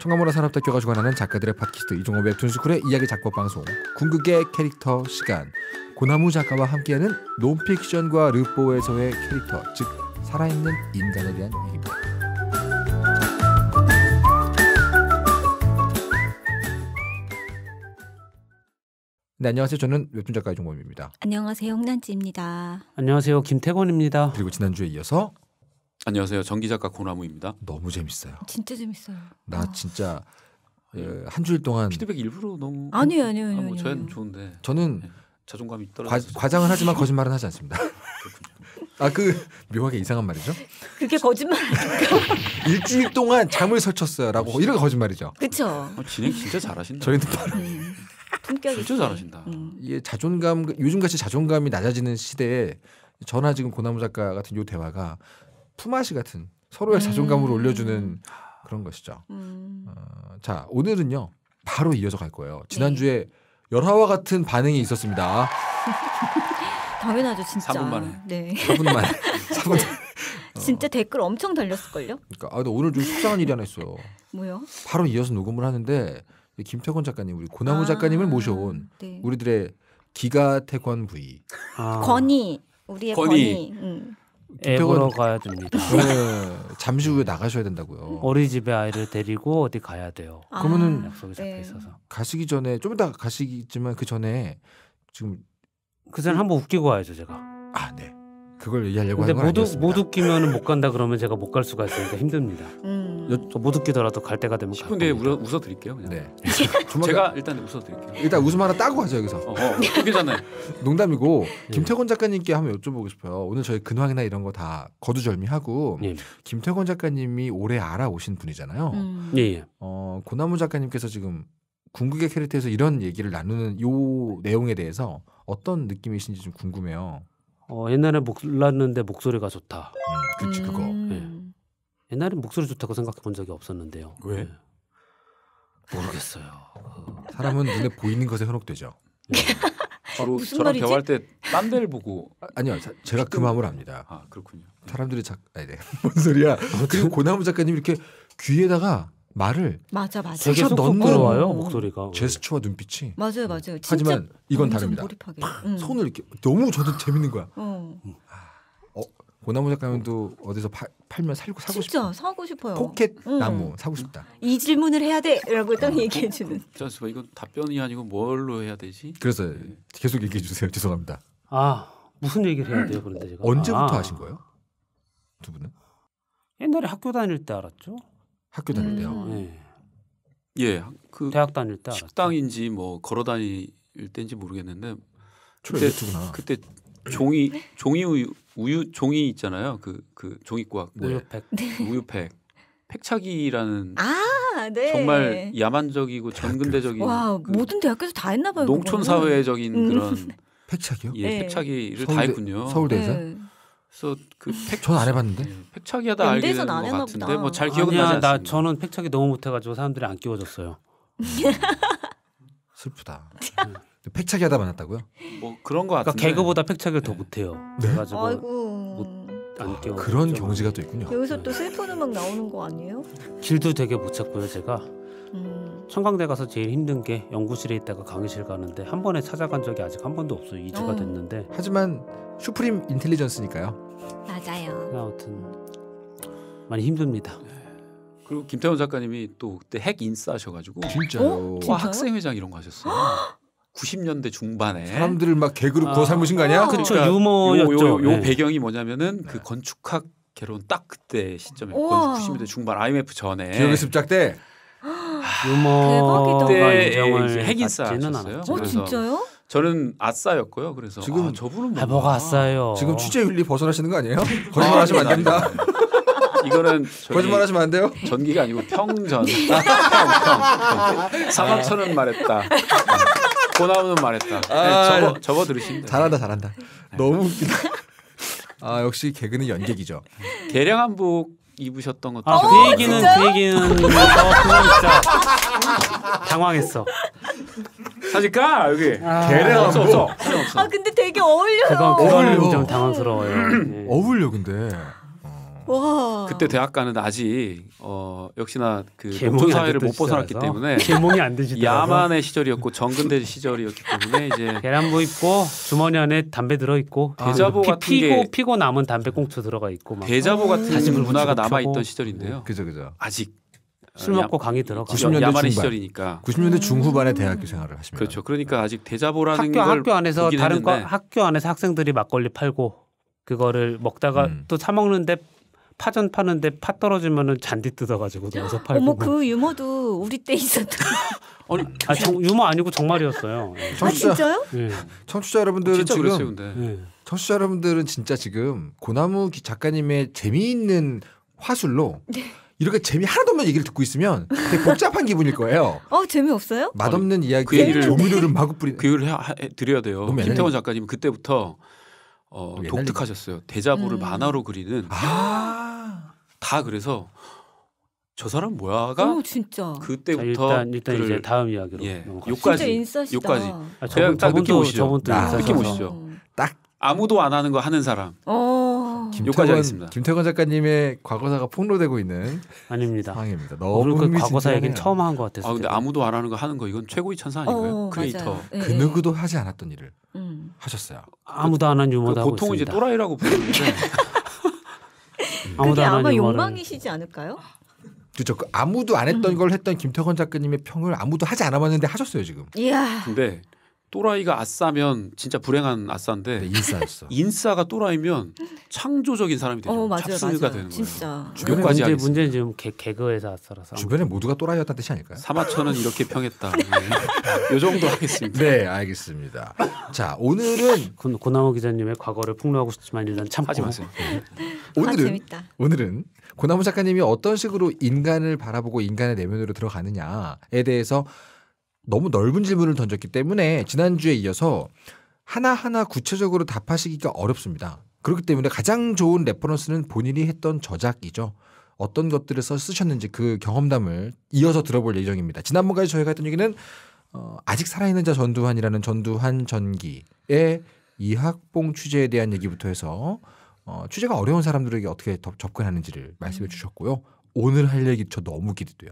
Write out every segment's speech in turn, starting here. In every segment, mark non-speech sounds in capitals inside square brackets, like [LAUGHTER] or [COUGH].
청가문화 산업대학교가 주관하는 작가들의 팟캐스트 이종호 웹툰스쿨의 이야기 작법 방송 궁극의 캐릭터 시간 고나무 작가와 함께하는 논픽션과 르보에서의 캐릭터 즉 살아있는 인간에 대한 얘기입니다. 네, 안녕하세요. 저는 웹툰 작가 이종범입니다. 안녕하세요. 홍난지입니다. 안녕하세요. 김태권입니다. 그리고 지난주에 이어서 안녕하세요. 전기 작가 고나무입니다. 너무 재밌어요. 진짜 재밌어요. 나 아. 진짜 예, 한주일 동안 피드백 일부러 너무 아니요 아니요 아니요. 아, 뭐 저는 좋은데 저는 네. 자존감이 떨어져. 과장은 하지만 거짓말은 하지 않습니다. 아그 묘하게 이상한 말이죠. 그게 거짓말 [LAUGHS] 일주일 동안 잠을 설쳤어요라고 이런 거짓말이죠. 그렇죠. 어, 진행 진짜 잘하신다. 저희는 네. 바로 음, 품격 진짜 잘하신다. 음. 이게 자존감 요즘 같이 자존감이 낮아지는 시대에 저나 지금 고나무 작가 같은 요 대화가 품앗이 같은 서로의 자존감을 음. 올려주는 그런 것이죠. 음. 어, 자 오늘은요 바로 이어서 갈 거예요. 네. 지난주에 네. 열화와 같은 반응이 있었습니다. [LAUGHS] 당연하죠, 진짜. 4분 만에. 네. 4분 만 4분 어. 진짜 댓글 엄청 달렸을걸요? 그러니까 아, 근 오늘 좀 속상한 일이 하나 있어요. 뭐요? 바로 이어서 녹음을 하는데 김태권 작가님, 우리 고나무 아, 작가님을 모셔온 네. 우리들의 기가 태권 부이. 아. 권위. 우리의 권위. 권위. 응. 음. 앱으로 예, 가야 됩니다. 네, 잠시 후에 나가셔야 된다고요. 어린이집에 아이를 데리고 어디 가야 돼요. 아. 그러면은 약속이 잡혀 네. 있어서 가시기 전에 좀 이따 가시지만그 전에 지금 그 전에 한번 웃기고 와야죠 제가. 아 네. 그걸 얘기하려고 하는 건 모두 못 웃기면 못 간다 그러면 제가 못 갈 수가 있으니까 힘듭니다. 음. 못 웃기더라도 갈 때가 되면 10분 뒤에 웃어, 웃어 드릴게요. 그냥. 네. [LAUGHS] 제가 일단 웃어 드릴게요. 일단 웃음 하나 따고 가죠 여기서. 어, 어, 괜아요 [LAUGHS] 농담이고 예. 김태곤 작가님께 한번 여쭤보고 싶어요. 오늘 저희 근황이나 이런 거 다 거두절미하고 예. 김태곤 작가님이 오래 알아오신 분이잖아요. 음. 예, 예. 어, 고나무 작가님께서 지금 궁극의 캐릭터에서 이런 얘기를 나누는 요 내용에 대해서 어떤 느낌이신지 좀 궁금해요. 어, 옛날에 몰랐는데 목소리가 좋다. 음, 그치 그거. 음. 예. 옛날에 목소리 좋다고 생각해 본 적이 없었는데요. 왜? 예. 모르겠어요. 그 사람은 눈에 보이는 것에 현혹되죠. 예. [LAUGHS] 바로 무슨 저랑 말이지? 대화할 때딴 데를 보고 아, 아니요 자, 제가 그 마음을 압니다. 아 그렇군요. 사람들이 작 아니 네. [LAUGHS] 뭔 소리야? 어, 그리고 고나무 작가님 이렇게 귀에다가 말을 맞아 맞아 되게 넌그러워요 음. 목소리가 어. 제스처와 눈빛이 맞아요 음. 맞아요 하지만 이건 다릅니다 몰입하게. 응. 음. 손을 이렇게 너무 저도 재밌는 거야 어. 아, 어 고나무 작가님도 어디서 파, 팔면 살고 사고 진짜 싶 사고 싶어요 포켓 나무 사고 싶다 이 질문을 해야 돼라고 딱 얘기해 주는 잠시 이거 답변이 아니고 뭘로 해야 되지 그래서 네. 계속 얘기해 주세요 죄송합니다 아 무슨 얘기를 해야 돼요 그런데 제가 언제부터 아. 하신 거예요 두 분은 옛날에 학교 다닐 때 알았죠 학교 다닐 때요. 음. 예, 예 그 대학 다닐 때 식당인지 뭐 걸어 다닐 때인지 모르겠는데 그때 유튜 그때 종이 종이 우유, 우유 종이 있잖아요. 그그 그, 그 종이꽉 네. 우유팩 우유팩 팩차기라는 아, 네. 정말 야만적이고 전근대적인 와그 모든 대학교에서 다 했나 봐요. 농촌 사회적인 음. 그런 [LAUGHS] 팩차기요? 예, 팩차기를 다 했군요. 서울대에서 네. 그래서 그 음. 팩, 전안 해봤는데 예, 팩차기하다 알게 된것 같은데 뭐잘 기억은 아니야, 나 저는 팩차기 너무 못해가지고 사람들이 안 끼워줬어요. [LAUGHS] 슬프다. 팩차기하다 만났다고요? 뭐 그런 거 그러니까 같은데. 그러니까 개그보다 팩차기를 더 네. 못해요. 네. 그래가지고 아이고. 못, 안 그런 경지가 또 있군요. 여기서 네. 또 슬픈 음악 나오는 거 아니에요? 길도 되게 못 찾고요 제가. 음. 청강대 가서 제일 힘든 게 연구실에 있다가 강의실 가는데 한 번에 찾아간 적이 아직 한 번도 없어요. 2주가 음. 됐는데. 하지만 슈프림 인텔리전스니까요. 맞아요. 아, 아무튼 많이 힘듭니다. 네. 그리고 김태원 작가님이 또 그때 핵 인싸하셔가지고 어? 진짜요. 어? 진짜요? 학생회장 이런 거 하셨어요. 90년대 [GASPS] 중반에 사람들을 막 개그룹 구워 삶으신 아. 거 아니야? 아, 그쵸 그러니까 유머였죠. 요, 요, 요 네. 배경이 뭐냐면은 그 건축학 개론 딱 그때 시점에 90년대 중반 IMF 전에 기억의 습작 때 [GASPS] 유머 대 인정을 핵인싸 하셨어요. 어 진짜요? 저는 아싸였고요. 그래서 지금 아, 저분은 아, 뭐 뭐가 아. 아싸요. 지금 취재윤리 벗어나시는 거 아니에요? 아, 거짓말하시면 안 됩니다. [LAUGHS] 이거는 거짓말하시면 안 돼요. 전기가 아니고 평전. 사과천은 말했다. 고나무는 말했다. 네, 아, 네, 접어, 접어 들으시면 잘한다, 잘한다. 네. 너무 웃기다. 아 역시 개그는 연객이죠. 개량 한복 입으셨던 것도. 아그 어, 얘기는 그 얘기는 어, 그건 진짜 당황했어. 사실까 여기 아. 개래 아, 없어 없어. 아 근데 되게 어울려요. 어울려. 좀 당황스러워요. 네. [CLEARS THROAT] 어울려 근데. 어. 와. 그때 대학 가는 아직 어 역시나 그 농촌 사회를 못 벗어났기 때문에 개몽이 안 되지 야만의 시절이었고 정근대 시절이었기 때문에 이제 [LAUGHS] 계란부 있고 주머니 안에 담배 들어 있고 대자보 아, 같은 피고 피고 남은 담배 꽁초 들어가 있고 막 대자보 같은 음. 문화가 남아 있던 시절인데요. 그죠 그죠. 아직 술 먹고 야, 강의 들어가. 90년대 중반. 시절이니까. 90년대 중후반에 대학교 생활을 하십니다. 그렇죠. 그러니까 아직 대자보라는 학교, 걸 학교 안에서 다른 과, 학교 안에서 학생들이 막걸리 팔고 그거를 먹다가 음. 또사 먹는데 파전 파는데 파 떨어지면은 잔디 뜯어가지고 아, 넣어서 팔고. 어머 뭐. 그 유머도 우리 때 있었던. [LAUGHS] 아니 아, 정, 유머 아니고 정말이었어요. 청취자, 아 예. 진짜요? 예. 청취자 여러분들은 진짜 지금 그랬어요, 예. 청취자 여러분들은 진짜 지금 고나무 작가님의 재미있는 화술로. 네. 이렇게 재미 하나도 없는 얘기를 듣고 있으면 되게 복잡한 기분일 거예요. [LAUGHS] 어 재미없어요? 맛없는 이야기 그 얘기를 조미료를 마구 뿌리 그 얘기를 해, 드려야 돼요. 김태원 작가님 그때부터 어, 독특하셨어요. 대자보를 음. 만화로 그리는 아~ 다 그래서 저 사람 뭐야가 오, 진짜. 그때부터 자, 일단, 일단 그를, 이제 다음 이야기로 예, 요까지 요까지 아, 저분, 딱 느낌 오시죠. 저분 또 느낌 오시죠. 딱 아무도 안 하는 거 하는 사람. 어. 여기까 하겠습니다. 김태권 작가님의 과거사가 폭로되고 있는 아닙니다. 상황입니다. 너무 그 과거사 얘기는 처음 한 것 같아서. 아 근데 아무도 안 하는 거 하는 거 이건 최고의 천사 아닌가요? 어, 크리에이터 네. 그 누구도 하지 않았던 일을 음. 하셨어요. 아무도 안 한 유머다. 그 그러니까 보통 이제 또라이라고 부르는데. [LAUGHS] 아무도 안 아마 유머를... 욕망이시지 않을까요? 그죠. 그 아무도 안 했던 음. 걸 했던 김태건 작가님의 평을 아무도 하지 않아봤는데 하셨어요 지금. 이야. 근데 또라이가 아싸면 진짜 불행한 아싸인데 네, 인싸였어. [LAUGHS] 인싸가 또라이면 창조적인 사람이 되죠. 어, 맞아요, 잡스가 되는 진짜. 거예요. 까지 문제 문제는 지금 개, 개그에서 아싸라서 주변에 모두가 또라이였다는 뜻이 아닐까요? 사마천은 이렇게 평했다. [LAUGHS] 네. 요 정도 하겠습니다. 네, 알겠습니다. 자, 오늘은 고, 고나호 기자님의 과거를 폭로하고 싶지만 일단 참고 하지 마세요. 네. 아, 오늘은 아, 오늘은 고나무 작가님이 어떤 식으로 인간을 바라보고 인간의 내면으로 들어가느냐에 대해서 너무 넓은 질문을 던졌기 때문에 지난주에 이어서 하나하나 구체적으로 답하시기가 어렵습니다. 그렇기 때문에 가장 좋은 레퍼런스는 본인이 했던 저작이죠. 어떤 것들에서 쓰셨는지 그 경험담을 이어서 들어볼 예정입니다. 지난번까지 저희가 했던 얘기는 어, 아직 살아있는 자 전두환이라는 전두환 전기의 이학봉 취재에 대한 얘기부터 해서 어, 취재가 어려운 사람들에게 어떻게 접근하는지를 말씀해 주셨고요. 오늘 할 얘기 저 너무 기대돼요.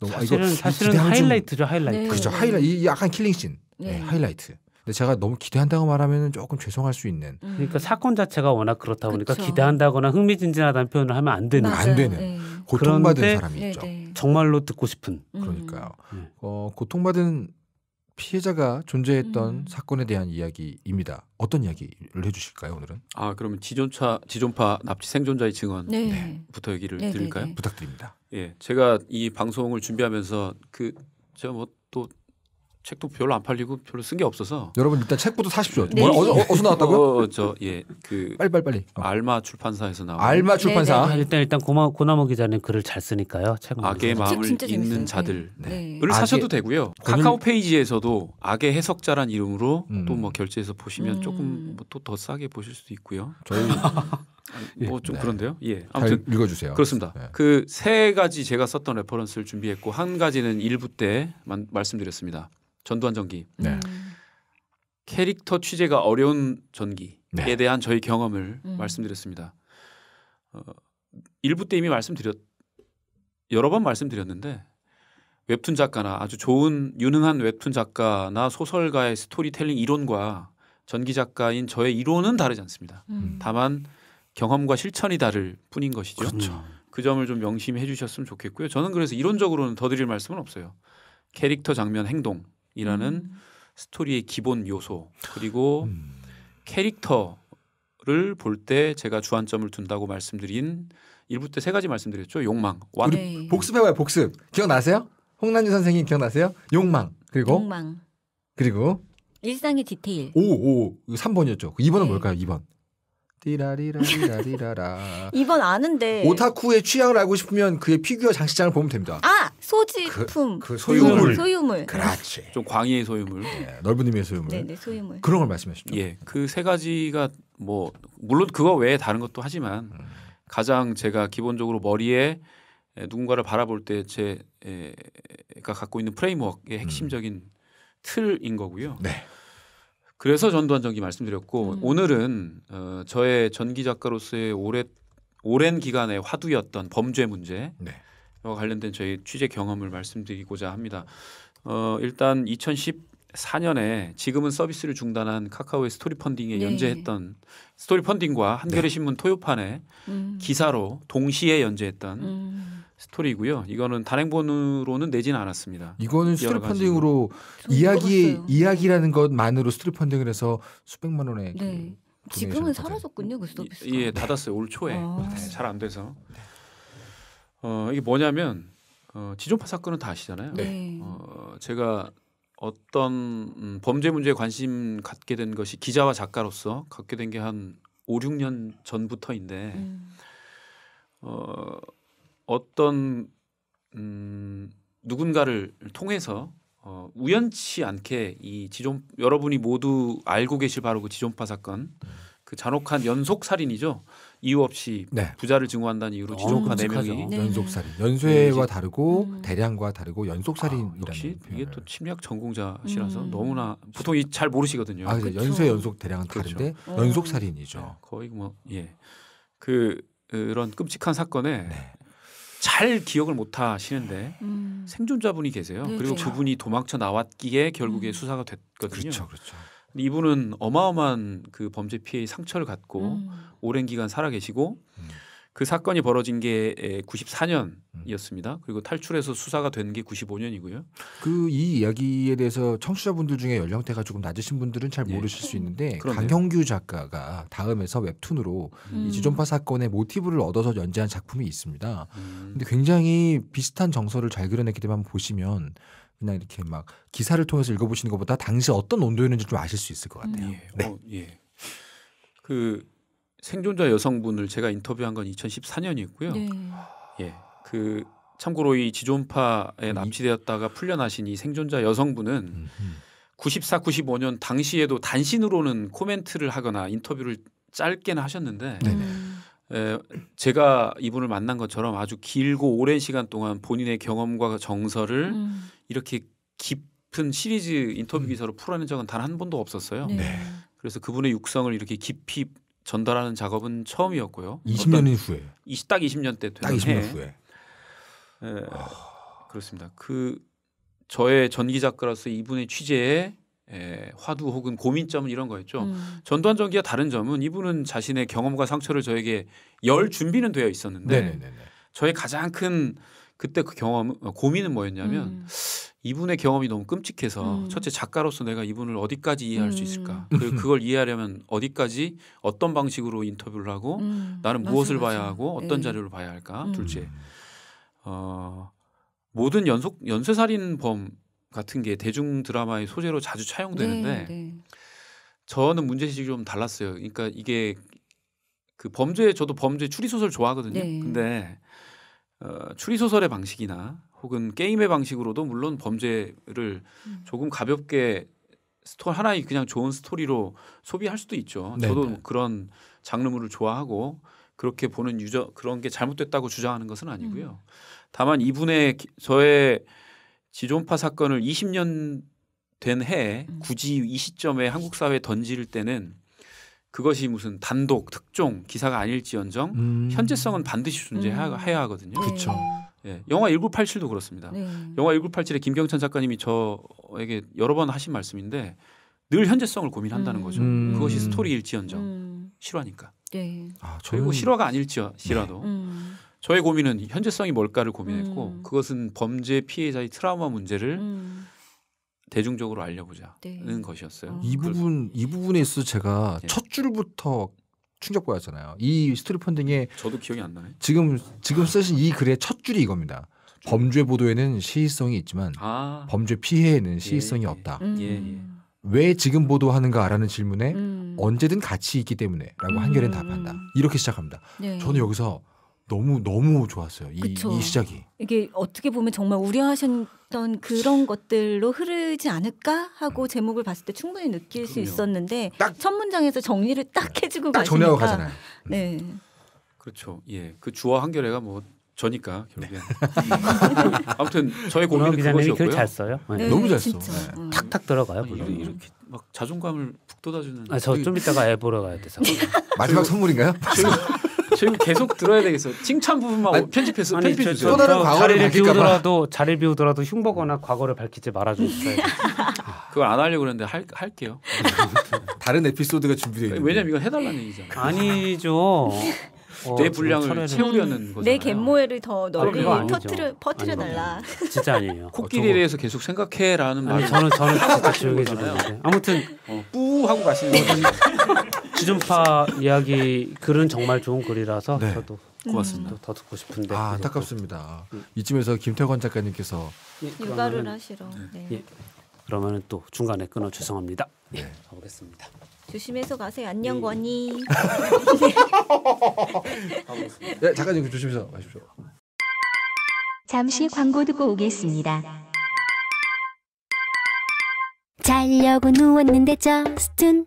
너무 사실은 아, 이거 사실은 하이라이트죠 하이라이트. 네. 그렇죠 하이라이트 약간 킬링씬 네, 네. 하이라이트. 근데 제가 너무 기대한다고 말하면 조금 죄송할 수 있는. 음. 그러니까 사건 자체가 워낙 그렇다 보니까 그쵸. 기대한다거나 흥미진진하다는 표현을 하면 안 되는. 맞아요. 안 되는. 네. 고통받은 사람이 네, 있죠. 네. 정말로 듣고 싶은. 음. 그러니까요. 어, 고통받은 피해자가 존재했던 음. 사건에 대한 이야기입니다. 어떤 이야기를 해주실까요 오늘은? 아 그러면 지존차 지존파 납치 생존자의 증언부터 네. 네, 네. 얘기를 네. 네 드릴까요? 부탁드립니다. 예, 제가 이 방송을 준비하면서 그 제가 뭐또 책도 별로 안 팔리고 별로 쓴 게 없어서 여러분 일단 책부터 사십시오. 네. 뭐, 어디서, 어디서 어, 나왔다고요? 어, 어 저예그 빨리 빨리 빨리 어. 알마 출판사에서 나온 알마 네, 네. 출판사 네네. 아, 일단 일단 고마, 고나무 기자는 글을 잘 쓰니까요. 책은 악의 마음을 읽는 네. 자들을 네. 네. 사셔도 되고요. 카카오 페이지에서도 악의 해석자란 이름으로 음. 또뭐 결제해서 보시면 음. 조금 뭐또더 싸게 보실 수도 있고요. 저희 [LAUGHS] 아, 예. 뭐좀 네. 그런데요. 예. 아무튼 읽어주세요. 그렇습니다. 네. 그세 가지 제가 썼던 레퍼런스를 준비했고 한 가지는 일부 때 만, 말씀드렸습니다. 전두환 전기 네. 음. 캐릭터 취재가 어려운 전기에 네. 대한 저희 경험을 음. 말씀드렸습니다. 어, 일부 때 이미 말씀드렸 여러 번 말씀드렸는데 웹툰 작가나 아주 좋은 유능한 웹툰 작가나 소설가의 스토리텔링 이론과 전기 작가인 저의 이론은 다르지 않습니다. 음. 음. 다만 경험과 실천이 다를 뿐인 것이죠. 그렇죠. 그 점을 좀 명심해 주셨으면 좋겠고요. 저는 그래서 이론적으로는 더 드릴 말씀은 없어요. 캐릭터 장면 행동 이라는 음. 스토리의 기본 요소 그리고 음. 캐릭터를 볼 때 제가 주안점을 둔다고 말씀드린 일부 때세 가지 말씀드렸죠. 욕망. 완... 우 네. 복습해봐요. 복습. 기억나세요? 홍난주 선생님 기억나세요? 욕망. 그리고 욕망. 그리고 일상의 디테일. 오, 오. 3번이었죠. 2번은 그 네. 뭘까요? 2번. 디라리라리라리라라. 이번 아는데. 오타쿠의 취향을 알고 싶으면 그의 피규어 장식장을 보면 됩니다. 아 소지품. 그, 그 소유물. 소유물. 그렇지. 좀 광희의 소유물. 네, 넓은 의미의 소유물. 네네 네, 소유물. 그런 걸 말씀하시죠. 예, 그 세 가지가 뭐 물론 그거 외에 다른 것도 하지만 음. 가장 제가 기본적으로 머리에 누군가를 바라볼 때 제가 갖고 있는 프레임워크의 음. 핵심적인 음. 틀인 거고요. 네. 그래서 전두환 전기 말씀드렸고 음. 오늘은 어, 저의 전기 작가로서의 오래, 오랜 기간의 화두였던 범죄 문제와 네. 관련된 저희 취재 경험을 말씀드리고자 합니다. 어, 일단 2014년에 지금은 서비스를 중단한 카카오의 스토리 펀딩에 네. 연재했던 스토리 펀딩과 한겨레 네. 신문 토요판에 음. 기사로 동시에 연재했던 음. 스토리고요. 이거는 단행본으로는 내지는 않았습니다. 이거는 스토리 펀딩으로 이야기 이야기라는 것만으로 스토리 펀딩을 해서 수백만 원에 네. 그 지금은 사라졌군요 그 서비스. 예, 예, 닫았어요 올 초에 아. 네, 잘안 돼서. 어 이게 뭐냐면 어, 지존파 사건은 다 아시잖아요. 네. 네. 어, 제가 어떤 음, 범죄 문제에 관심 갖게 된 것이 기자와 작가로서 갖게 된 게 한 5, 6년 전부터인데 음. 어, 어떤 음, 누군가를 통해서 어, 우연치 않게 이 지존 여러분이 모두 알고 계실 바로 그 지존파 사건 그 잔혹한 연속 살인이죠 이유 없이 네. 부자를 증오한다는 이유로 지존파 네 명이 네. 연속 살인 네. 연쇄와 네. 다르고 음. 대량과 다르고 연속 아, 살인이라는 아, 이게 또 침략 전공자시라서 음. 너무나 보통 이잘 모르시거든요. 아, 그렇죠. 연쇄 연속 대량은 그렇죠. 다른데 그렇죠. 연속 살인이죠. 거의 뭐 예. 그 그런 어, 끔찍한 사건에 네. 잘 기억을 못 하시는데 음. 생존자분이 계세요. 네, 그리고 그래요. 네. 그분이 도망쳐 나왔기에 결국에 음. 수사가 됐거든요. 그렇죠, 그렇죠. 근데 이분은 어마어마한 그 범죄 피해의 상처를 갖고 음. 오랜 기간 살아 계시고 음. 그 사건이 벌어진 게 94년이었습니다. 음. 그리고 탈출해서 수사가 된 게 95년이고요. 그 이 이야기에 대해서 청취자분들 중에 연령대가 조금 낮으신 분들은 잘 예. 모르실 예. 수 있는데 그러네요. 강형규 작가가 다음에서 웹툰으로 음. 이 지존파 사건의 모티브를 얻어서 연재한 작품이 있습니다. 음. 근데 굉장히 비슷한 정서를 잘 그려냈기 때문에 한번 보시면 그냥 이렇게 막 기사를 통해서 읽어보시는 것보다 당시 어떤 온도였는지 좀 아실 수 있을 것 같아요. 음. 예. 네. 어, 예. 그 생존자 여성분을 제가 인터뷰한 건 2014년이었고요. 네. 예. 그 참고로 이 지존파에 음. 납치되었다가 풀려나신 이 생존자 여성분은 94, 음, 95년 음. 당시에도 단신으로는 코멘트를 하거나 인터뷰를 짧게는 하셨는데 네. 에, 제가 이분을 만난 것처럼 아주 길고 오랜 시간 동안 본인의 경험과 정서를 음. 이렇게 깊은 시리즈 인터뷰 기사로 풀어낸 적은 단 한 번도 없었어요. 네. 네. 그래서 그분의 육성을 이렇게 깊이 전달하는 작업은 처음이었고요. 20년이 후에. 20, 딱 20년 때딱 20년 해. 후에. 네, 어... 그렇습니다. 그 저의 전기 작가로서 이분의 취재에 에, 예, 화두 혹은 고민점은 이런 거였죠. 음. 전두환 전기와 다른 점은 이분은 자신의 경험과 상처를 저에게 열 준비는 되어 있었는데 네네네네. 저의 가장 큰 그때 그 경험 고민은 뭐였냐면 음. 이분의 경험이 너무 끔찍해서 음. 첫째 작가로서 내가 이분을 어디까지 이해할 음. 수 있을까 [LAUGHS] 그리고 그걸 이해하려면 어디까지 어떤 방식으로 인터뷰를 하고 음. 나는 맞아, 무엇을 맞아. 봐야 하고 어떤 에이. 예. 자료를 봐야 할까 음. 둘째 어~ 모든 연속 연쇄살인범 같은 게 대중 드라마의 소재로 자주 차용되는데 네, 네. 저는 문제식이 좀 달랐어요 그러니까 이게 그 범죄 저도 범죄 추리 소설 좋아하거든요 네. 근데 어, 추리 소설의 방식이나 혹은 게임의 방식으로도 물론 범죄를 음. 조금 가볍게 스토 하나의 그냥 좋은 스토리로 소비할 수도 있죠. 네네. 저도 네. 그런 장르물을 좋아하고 그렇게 보는 유저 그런 게 잘못됐다고 주장하는 것은 아니고요. 음. 다만 이분의 저의 지존파 사건을 20년 된해 음. 굳이 이 시점에 한국 사회에 던질 때는 그것이 무슨 단독 특종 기사가 아닐지언정 음. 현재성은 반드시 존재해야 음. 하거든요. 그렇죠. 예, 영화 1987도 그렇습니다. 네. 영화 1987에 김경천 작가님이 저에게 여러 번 하신 말씀인데 늘 현재성을 고민한다는 음. 거죠. 음. 그것이 스토리일지언정 음. 실화니까. 네. 아, 저는... 그리 실화가 아닐지라도 네. 음. 저의 고민은 현재성이 뭘까를 고민했고 음. 그것은 범죄 피해자의 트라우마 문제를 음. 대중적으로 알려보자는 네. 것이었어요. 어. 이 부분 이 부분에 서 제가 예. 첫 줄부터 충격보였잖아요. 이 스토리 펀딩에 저도 기억이 안 나요. 지금 지금 쓰신 이 글의 첫 줄이 이겁니다. 첫 범죄 보도에는 시의성이 있지만 아. 범죄 피해에는 예, 시의성이 예, 없다. 음. 예, 예. 왜 지금 보도하는가라는 질문에 음. 언제든 가치 있기 때문에라고 음. 한결엔 음. 답한다. 이렇게 시작합니다. 네. 저는 여기서 너무 너무 좋았어요. 이, 이, 시작이. 이게 어떻게 보면 정말 우려하셨던 그런 것들로 흐르지 않을까 하고 음. 제목을 봤을 때 충분히 느낄 그럼요. 수 있었는데 첫 문장에서 정리를 네. 딱 해주고 딱 정리하고 가잖아요. 네. 그렇죠. 예, 그 주어 한결레가 뭐 저니까 결국엔 네. [LAUGHS] 아무튼 저의 고민은 그것이었고요. 잘 써요. 네. 네. 너무 잘 써. 네. 음. 탁탁 들어가요. 아 이렇게, 이렇게 막 자존감을 북돋아주는. 아저 그 좀 이따가 애 보러 가야 돼서. [LAUGHS] 마지막 그 선물인가요? 그 저희 계속 들어야 되겠어 칭찬 부분만 아니, 편집해서 아니, 편집해 주세요. 또 다른 과거를 자리를 비우더라도 자리를 비우더라도 흉보거나 과거를 밝히지 말아 주세요. [LAUGHS] 그걸 안 하려고 그러는데 할, 할게요. [LAUGHS] 다른 에피소드가 준비되어 있는. 왜냐면 이거 해달라는 얘기잖아요. 아니죠. [LAUGHS] 내 어, 분량을 채우려는 거잖요내 갯모에를 더 넓이 터트려 퍼트려 달라. 진짜 아니에요. 코끼리에 어, 대해서 계속 생각해라는 말. 저는 저는 진짜 조용해지는데. 아무튼 어, 뿌 하고 가시는 거죠. 지존파 이야기 글은 정말 좋은 글이라서 네. 저도 고맙습니다. 더 듣고 싶은데 아, 안타깝습니다. 음. 이쯤에서 김태관 작가님께서 예, 육아를 하시러. 네. 네. 예. 그러면은 또 중간에 끊어 죄송합니다. 네. 예, 가보겠습니다. 조심해서 가세요. 안녕 예, 예. 권이. [LAUGHS] 네, 작가님 그 조심해서 가십시오. 잠시 광고 듣고 오겠습니다. 자려고 누웠는데 저스툰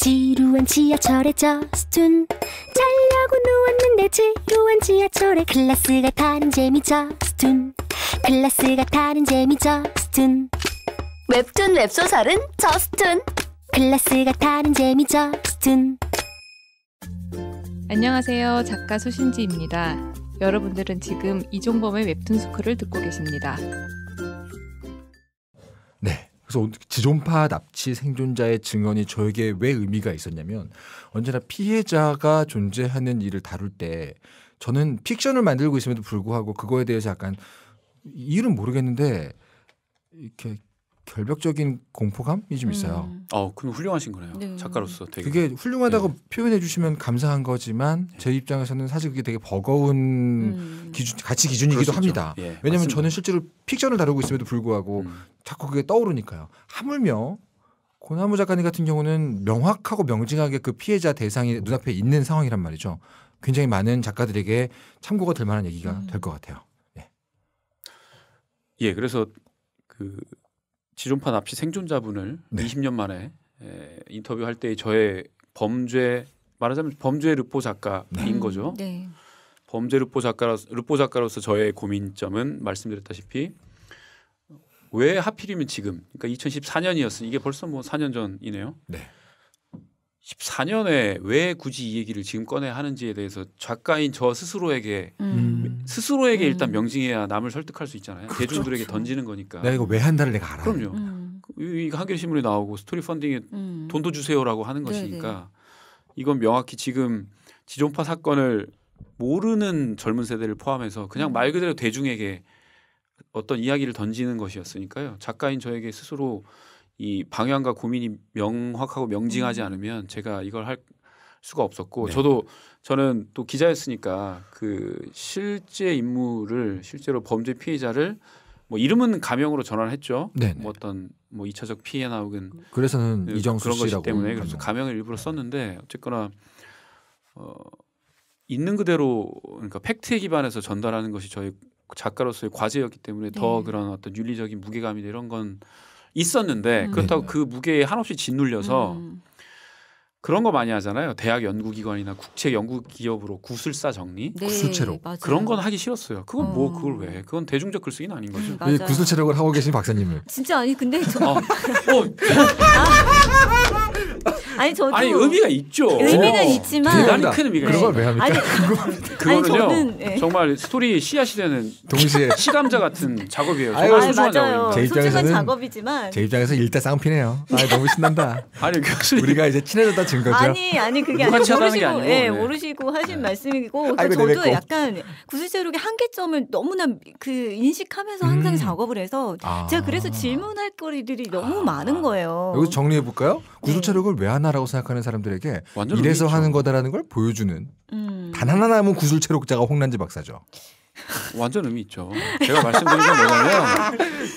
지루한 지하철에 저스툰 자려고 누웠는데 지루한 지하철에 클래스가 타는 재미 저스툰 클래스가 타는 재미 저스툰 웹툰 웹소설은 저스툰 클래스가 타는 재미 저스툰 안녕하세요 작가 소신지입니다 여러분들은 지금 이종범의 웹툰 스쿨을 듣고 계십니다 그래서 지존파 납치 생존자의 증언이 저에게 왜 의미가 있었냐면 언제나 피해자가 존재하는 일을 다룰 때 저는 픽션을 만들고 있음에도 불구하고 그거에 대해서 약간 이유는 모르겠는데 이렇게 결벽적인 공포감이 좀 있어요. 음. 어, 그럼 훌륭하신 거네요. 네. 작가로서 되게. 그게 훌륭하다고 네. 표현해 주시면 감사한 거지만 네. 제 입장에서는 사실 그게 되게 버거운 음. 기준, 가치 기준이기도 합니다. 예, 왜냐하면 맞습니다. 저는 실제로 픽션을 다루고 있음에도 불구하고 음. 자꾸 그게 떠오르니까요. 하물며 고나무 작가님 같은 경우는 명확하고 명징하게 그 피해자 대상이 눈앞에 있는 상황이란 말이죠. 굉장히 많은 작가들에게 참고가 될 만한 얘기가 음. 될것 같아요. 예. 예, 그래서 그 지존파 납치 생존자분을 네. 20년 만에 에, 인터뷰할 때 저의 범죄 말하자면 범죄 르포 작가인 네. 거죠. 네. 범죄 르포 작가로서, 르포 작가로서 저의 고민점은 말씀드렸다시피 왜 하필이면 지금 그러니까 2014년이었어. 이게 벌써 뭐 4년 전이네요. 네. 14년에 왜 굳이 이 얘기를 지금 꺼내 하는지에 대해서 작가인 저 스스로에게 음. 음. 스스로에게 음. 일단 명징해야 남을 설득할 수 있잖아요. 그렇죠. 대중들에게 그렇죠. 던지는 거니까. 내가 이거 왜 한다를 내가 알아. 그럼요. 음. 그 이 한겨레 신문에 나오고 스토리 펀딩에 음. 돈도 주세요라고 하는 네, 것이니까 네네. 이건 명확히 지금 지존파 사건을 모르는 젊은 세대를 포함해서 그냥 말 그대로 대중에게 어떤 이야기를 던지는 것이었으니까요. 작가인 저에게 스스로 이 방향과 고민이 명확하고 명징하지 음. 않으면 제가 이걸 할 수가 없었고 네. 저도 저는 또 기자였으니까 그 실제 임무를 실제로 범죄 피해자를 뭐 이름은 가명으로 전환했죠. 네. 뭐 어떤 뭐 이차적 피해나 혹은 그래서는 그, 이정수 그런 것이 때문에 그래서 가명을 일부러 네. 썼는데 어쨌거나 어 있는 그대로 그러니까 팩트에 기반해서 전달하는 것이 저희 작가로서의 과제였기 때문에 더 네. 그런 어떤 윤리적인 무게감이나 이런 건 있었는데 음. 그렇다고 네. 그 무게에 한없이 짓눌려서 음. 그런 거 많이 하잖아요. 대학 연구기관이나 국책 연구기업으로 구술사 정리, 네, 구술체력 그런 건 하기 싫었어요. 그건 뭐 어. 뭐 그걸 왜? 그건 대중적 글쓰기는 아닌 거죠. 음, 왜 예, 구술체력을 하고 계신 박사님을? 진짜 아니 근데 저. 어. [LAUGHS] 어. 아. [LAUGHS] 아니 저도 아니 의미가 있죠. 의미는 어. 있지만 대단히 큰 의미가 있어요. 그걸 왜 합니까? 아니, 그거는요. 아니, 저는, 네. 정말 스토리 씨앗이 되는 동시에 [LAUGHS] 시감자 같은 작업이에요. 아유, 아유 맞아요. 제 입장에서는 작업이지만 제 입장에서 일대 쌍피네요. 아 너무 신난다. [LAUGHS] 아니 교수님 그 우리가 이제 친해졌다 증거죠. 아니 아니 그게 아니고 모르시고 예 네. 모르시고 하신 네. 말씀이고 아이고, 저도 약간 구슬제록의 한계점을 너무나 그 인식하면서 항상 음. 작업을 해서 아. 제가 그래서 아. 질문할 거리들이 너무 아. 많은 거예요. 여기서 정리해 볼까요? 구슬체력을왜 네. 하나 하나라고 생각하는 사람들에게 이래서 의죠 하는 거다라는 걸 보여주는 음. 단 하나 남은 구슬체록자가 홍란지 박사죠. 완전 의미 있죠. 제가 말씀드린 건 뭐냐면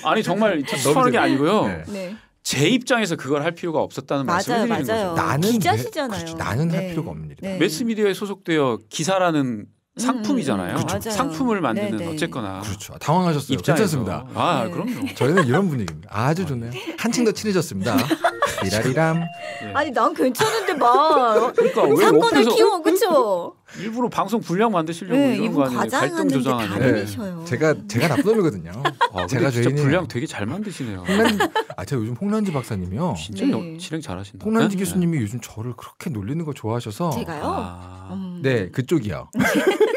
[LAUGHS] 아니 정말 추천하는 게 아니고요. 네. 네. 제 입장에서 그걸 할 필요가 없었다는 말씀을 드리는 맞아요. 거죠. 나는 기자시잖아요. 매, 그렇죠. 나는 네. 할 필요가 없는 일이다. 네. 매스미디어에 소속되어 기사라는 음. 상품이잖아요. 음, 그렇죠. 상품을 만드는 네네. 어쨌거나 그렇죠. 당황하셨어요. 입장에서. 괜찮습니다. 아 네. 그럼요. 저희는 이런 분위기입니다. 아주 좋네요. 한층 더 친해졌습니다. [LAUGHS] 이라리람 네. 아니 난 괜찮은데 막 그러니까 상권을 키워 그쵸? 일부러 방송 분량 만드시려고 네, 이런 거 아니에요? 갈등 조장하는 네. 제가 제가 나쁜 놈이거든요. 아, 제가 진짜 죄인이에요. 분량 되게 잘 만드시네요. 홍란, 아 제가 요즘 홍란지 박사님이요. 진짜 네. 실행 잘하신다. 홍란지 네. 교수님이 요즘 저를 그렇게 놀리는 거 좋아하셔서 제가요? 아... 음. 네 그쪽이요. [LAUGHS]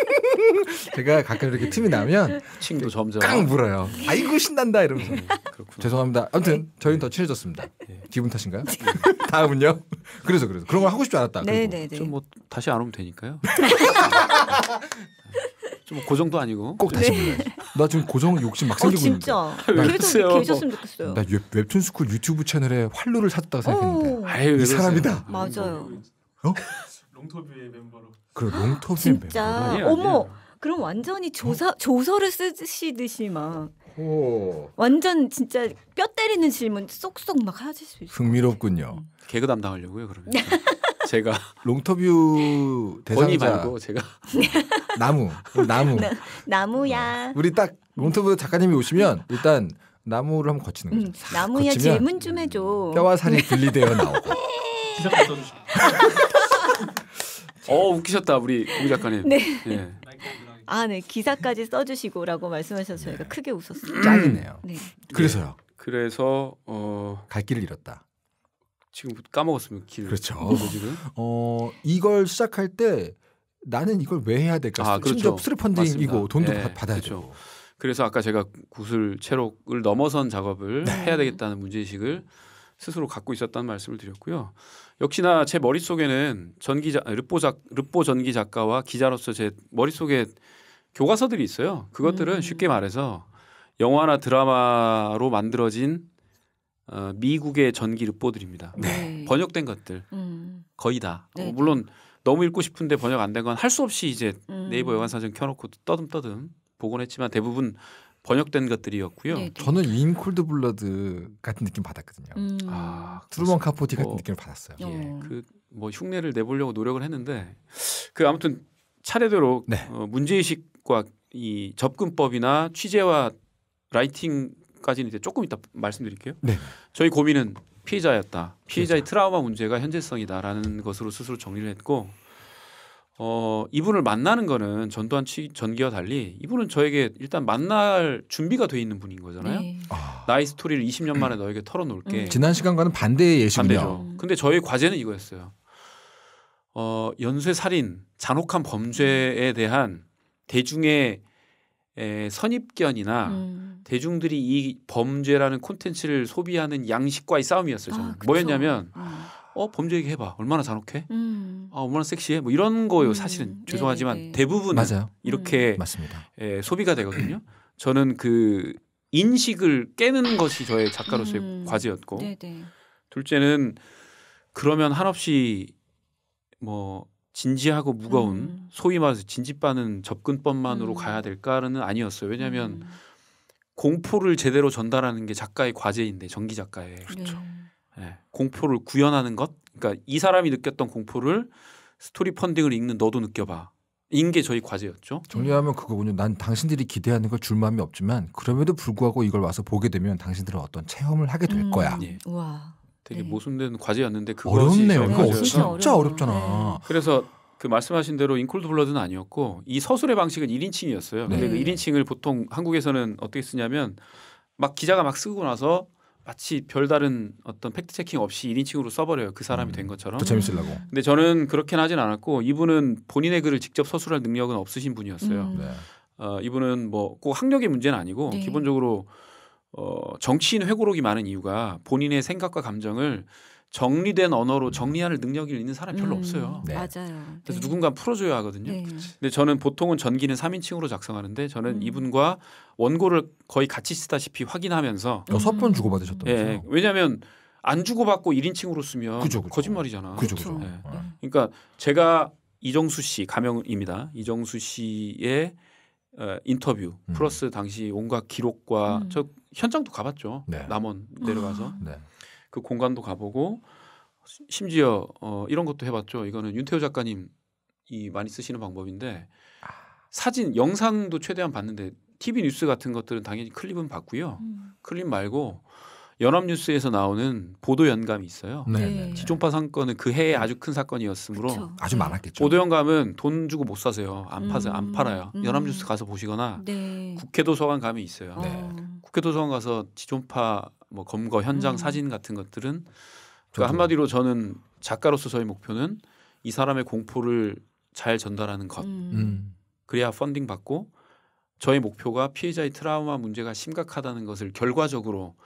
[LAUGHS] 제가 가끔 이렇게 틈이 나면 친구 점점 깡 물어요. 아이고 신난다 이러면서. 네, 그렇구나. 죄송합니다. 아무튼 네. 저희는 더 친해졌습니다. 네. 기분 탓인가요? [LAUGHS] 다음은요. 그래서 그래서 그런 걸 하고 싶지 않았다. 네네네. 좀뭐 다시 안 오면 되니까요. [LAUGHS] 좀 뭐 고정도 아니고 꼭 다시 불러 네. 나 지금 고정 욕심 막 어, 생기고 있는데. 어, 진짜. 계속 계셨으면 뭐 좋겠어요. 나 웹, 툰 스쿨 유튜브 채널에 활로를 찾았다고 생각했는데. 아유, 이 사람이다. 맞아요. 어? 롱터뷰의 멤버로. 그럼 롱톱이 진짜 멤버가? 어머 그럼 완전히 조사 어? 조서를 쓰시듯이 막 오. 어. 완전 진짜 뼈 때리는 질문 쏙쏙 막 하실 수있어 흥미롭군요. 음. 개그 담당하려고요 그러면. 네. [LAUGHS] 제가 롱터뷰 대상자 말고 제가 [LAUGHS] 나무 나무 네, 나, 무야 네. 우리 딱 롱터뷰 작가님이 오시면 일단 나무를 한번 거치는 거죠. 음, 나무야 질문 좀 해줘. 뼈와 살이 분리되어 나오고. [LAUGHS] 어 네. 웃기셨다 우리 고 작가님. 네. 예. 아, 네 기사까지 써주시고라고 말씀하셔서 저희가 크게 웃었어요. 음. 짱이네요. 네. 그래서요. 네. 그래서 어... 갈 길을 잃었다. 지금 까먹었으면 길. 그렇죠. 뭐, 뭐 [LAUGHS] 어 이걸 시작할 때 나는 이걸 왜 해야 될까? 아, 그렇죠. 심지어 스트 펀딩이고 돈도 네, 받아야 죠 그렇죠. 그래서 아까 제가 구슬 채록을 넘어선 작업을 네. 해야 되겠다는 문제의식을 스스로 갖고 있었다는 말씀을 드렸고요. 역시나 제 머릿속에는 전기자 르보 작 르보 전기 작가와 기자로서 제 머릿속에 교과서들이 있어요. 그것들은 음. 쉽게 말해서 영화나 드라마로 만들어진 어, 미국의 전기 르보들입니다. 네. 번역된 것들 음. 거의 다. 어, 네. 물론 너무 읽고 싶은데 번역 안 된 건 할 수 없이 이제 음. 네이버 여관 사전 켜놓고 떠듬떠듬 보곤 했지만 대부분 번역된 것들이었고요. 네네. 네. 저는 인콜드 블러드 같은 느낌 받았거든요. 음. 아, 트루먼 카포티 같은 뭐, 느낌을 받았어요. 예, 어. 그뭐 흉내를 내보려고 노력을 했는데 그 아무튼 차례대로 네. 어, 문제의식과 이 접근법이나 취재와 라이팅까지는 이제 조금 이따 말씀드릴게요. 네. 저희 고민은 피해자였다. 피해자의 피해자. 트라우마 문제가 현재성이다라는 것으로 스스로 정리를 했고 어, 이분을 만나는 거는 전두환 취, 전기와 달리 이분은 저에게 일단 만날 준비가 돼 있는 분인 거잖아요. 네. 아. 나의 스토리를 20년 만에 너에게 털어놓을게. 음. 지난 시간과는 반대의 예시군요. 반대죠. 음. 근데 저희 과제는 이거였어요. 어, 연쇄 살인, 잔혹한 범죄에 대한 대중의 에, 선입견이나 음. 대중들이 이 범죄라는 콘텐츠를 소비하는 양식과의 싸움이었어요. 저는. 아, 뭐였냐면 아. 어 범죄 얘기 해봐 얼마나 잔혹해 음. 아 얼마나 섹시해 뭐 이런 거요 음. 사실은 음. 죄송하지만 네네. 대부분 맞아요 이렇게 음. 맞습니다 예, 소비가 되거든요 저는 그 인식을 깨는 것이 저의 작가로서의 음. 과제였고 네네. 네. 둘째는 그러면 한없이 뭐 진지하고 무거운 음. 소위 말해서 진지빠는 접근법만으로 음. 가야 될까는 아니었어요 왜냐하면 음. 공포를 제대로 전달하는 게 작가의 과제인데 전기 작가의 네. 그렇죠. 네. 예. 공포를 구현하는 것, 그러니까 이 사람이 느꼈던 공포를 스토리 펀딩을 읽는 너도 느껴봐. 인게 저희 과제였죠. 정리하면 그거군요. 난 당신들이 기대하는 걸 줄마음이 없지만 그럼에도 불구하고 이걸 와서 보게 되면 당신들은 어떤 체험을 하게 될 음, 거야. 예. 우와. 되게 네. 모순된 과제였는데 그거 어렵네요. 그거 진짜, 진짜 어렵잖아. 네. 그래서 그 말씀하신 대로 인콜드 블러드는 아니었고 이 서술의 방식은 1인칭이었어요. 네. 근데 그 1인칭을 보통 한국에서는 어떻게 쓰냐면 막 기자가 막 쓰고 나서 마치 별다른 어떤 팩트 체킹 없이 1인칭으로 써버려요. 그 사람이 음, 된 것처럼. 더 재밌으려고. 근데 저는 그렇게는 하진 않았고 이분은 본인의 글을 직접 서술할 능력은 없으신 분이었어요. 음. 네. 어, 이분은 뭐 꼭 학력의 문제는 아니고 네. 기본적으로 어, 정치인 회고록이 많은 이유가 본인의 생각과 감정을 정리된 언어로 정리하는 능력이 있는 사람이 별로 음, 없어요. 네. 맞아요. 그래서 네. 누군가 풀어줘야 하거든요. 네. 근데 저는 보통은 전기는 3인칭으로 작성하는데 저는 음. 이분과 원고를 거의 같이 쓰다시피 확인하면서 여섯 음. 어, 번 주고받으셨다고요? 예, 왜냐하면 안 주고받고 1인칭으로 쓰면 그죠, 그죠. 거짓말이잖아. 그죠, 그죠. 그렇죠. 예. 네. 그러니까 제가 이정수 씨 가명입니다. 이정수 씨의 어, 인터뷰 음. 플러스 당시 온갖 기록과 음. 저 현장도 가봤죠. 네. 남원 내려가서. 네. 그 공간도 가보고 심지어 어, 이런 것도 해봤죠. 이거는 윤태호 작가님 이 많이 쓰시는 방법인데 아. 사진, 영상도 최대한 봤는데 TV 뉴스 같은 것들은 당연히 클립은 봤고요. 음. 클립 말고 연합뉴스에서 나오는 보도 연감이 있어요. 네. 네, 네. 네. 지존파 사건은 그 해에 아주 큰 사건이었으므로 그쵸. 아주 많았겠죠. 보도 연감은 돈 주고 못 사세요. 안 파세요. 음. 안 팔아요. 연합뉴스 음. 가서 보시거나 네. 국회 도서관 감이 있어요. 어. 네. 국회 도서관 가서 지존파 뭐 검거 현장 음. 사진 같은 것들은 그러니까 한마디로 저는 작가로서 의 목표는 이 사람의 공포를 잘 전달하는 것. 음. 음. 그래야 펀딩 받고 저의 목표가 피해자의 트라우마 문제가 심각하다는 것을 결과적으로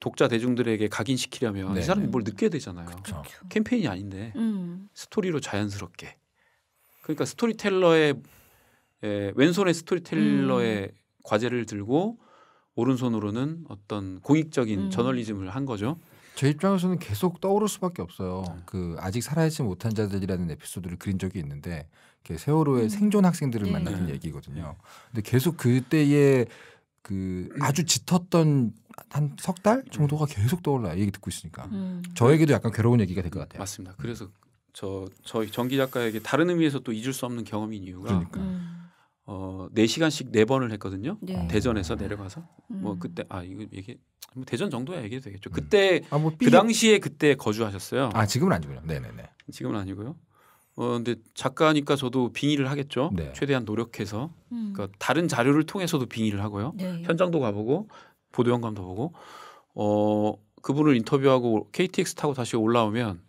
독자 대중들에게 각인시키려면 네. 이 사람이 뭘 느껴야 되잖아요. 그쵸. 캠페인이 아닌데 음. 스토리로 자연스럽게. 그러니까 스토리텔러의 에, 예, 왼손에 스토리텔러의 음. 과제를 들고 오른손으로는 어떤 공익적인 음. 저널리즘을 한 거죠. 제 입장에서는 계속 떠오를 수밖에 없어요. 네. 그 아직 살아있지 못한 자들이라는 에피소드를 그린 적이 있는데 세월호의 음. 생존 학생들을 네. 만나는 네. 얘기거든요. 근데 계속 그때의 그 아주 짙었던 한 석 달 정도가 음. 계속 떠올라요. 얘기 듣고 있으니까 음. 저에게도 약간 괴로운 얘기가 될 것 같아요. 맞습니다. 그래서 저 저희 정기 작가에게 다른 의미에서 또 잊을 수 없는 경험인 이유가 그러니까. 음. 어 4시간씩 4번을 했거든요. 네. 대전에서 내려가서 음. 뭐 그때 아 이거 얘기 뭐 대전 정도야 얘기해도 되겠죠. 음. 그때 아, 뭐그 당시에 그때 거주하셨어요. 아 지금은 아니군요. 네네네. 지금은 아니고요. 어 근데 작가니까 저도 빙의를 하겠죠. 네. 최대한 노력해서 음. 그니까 다른 자료를 통해서도 빙의를 하고요. 네. 현장도 가보고 보도 영감도 보고 어 그분을 인터뷰하고 KTX 타고 다시 올라오면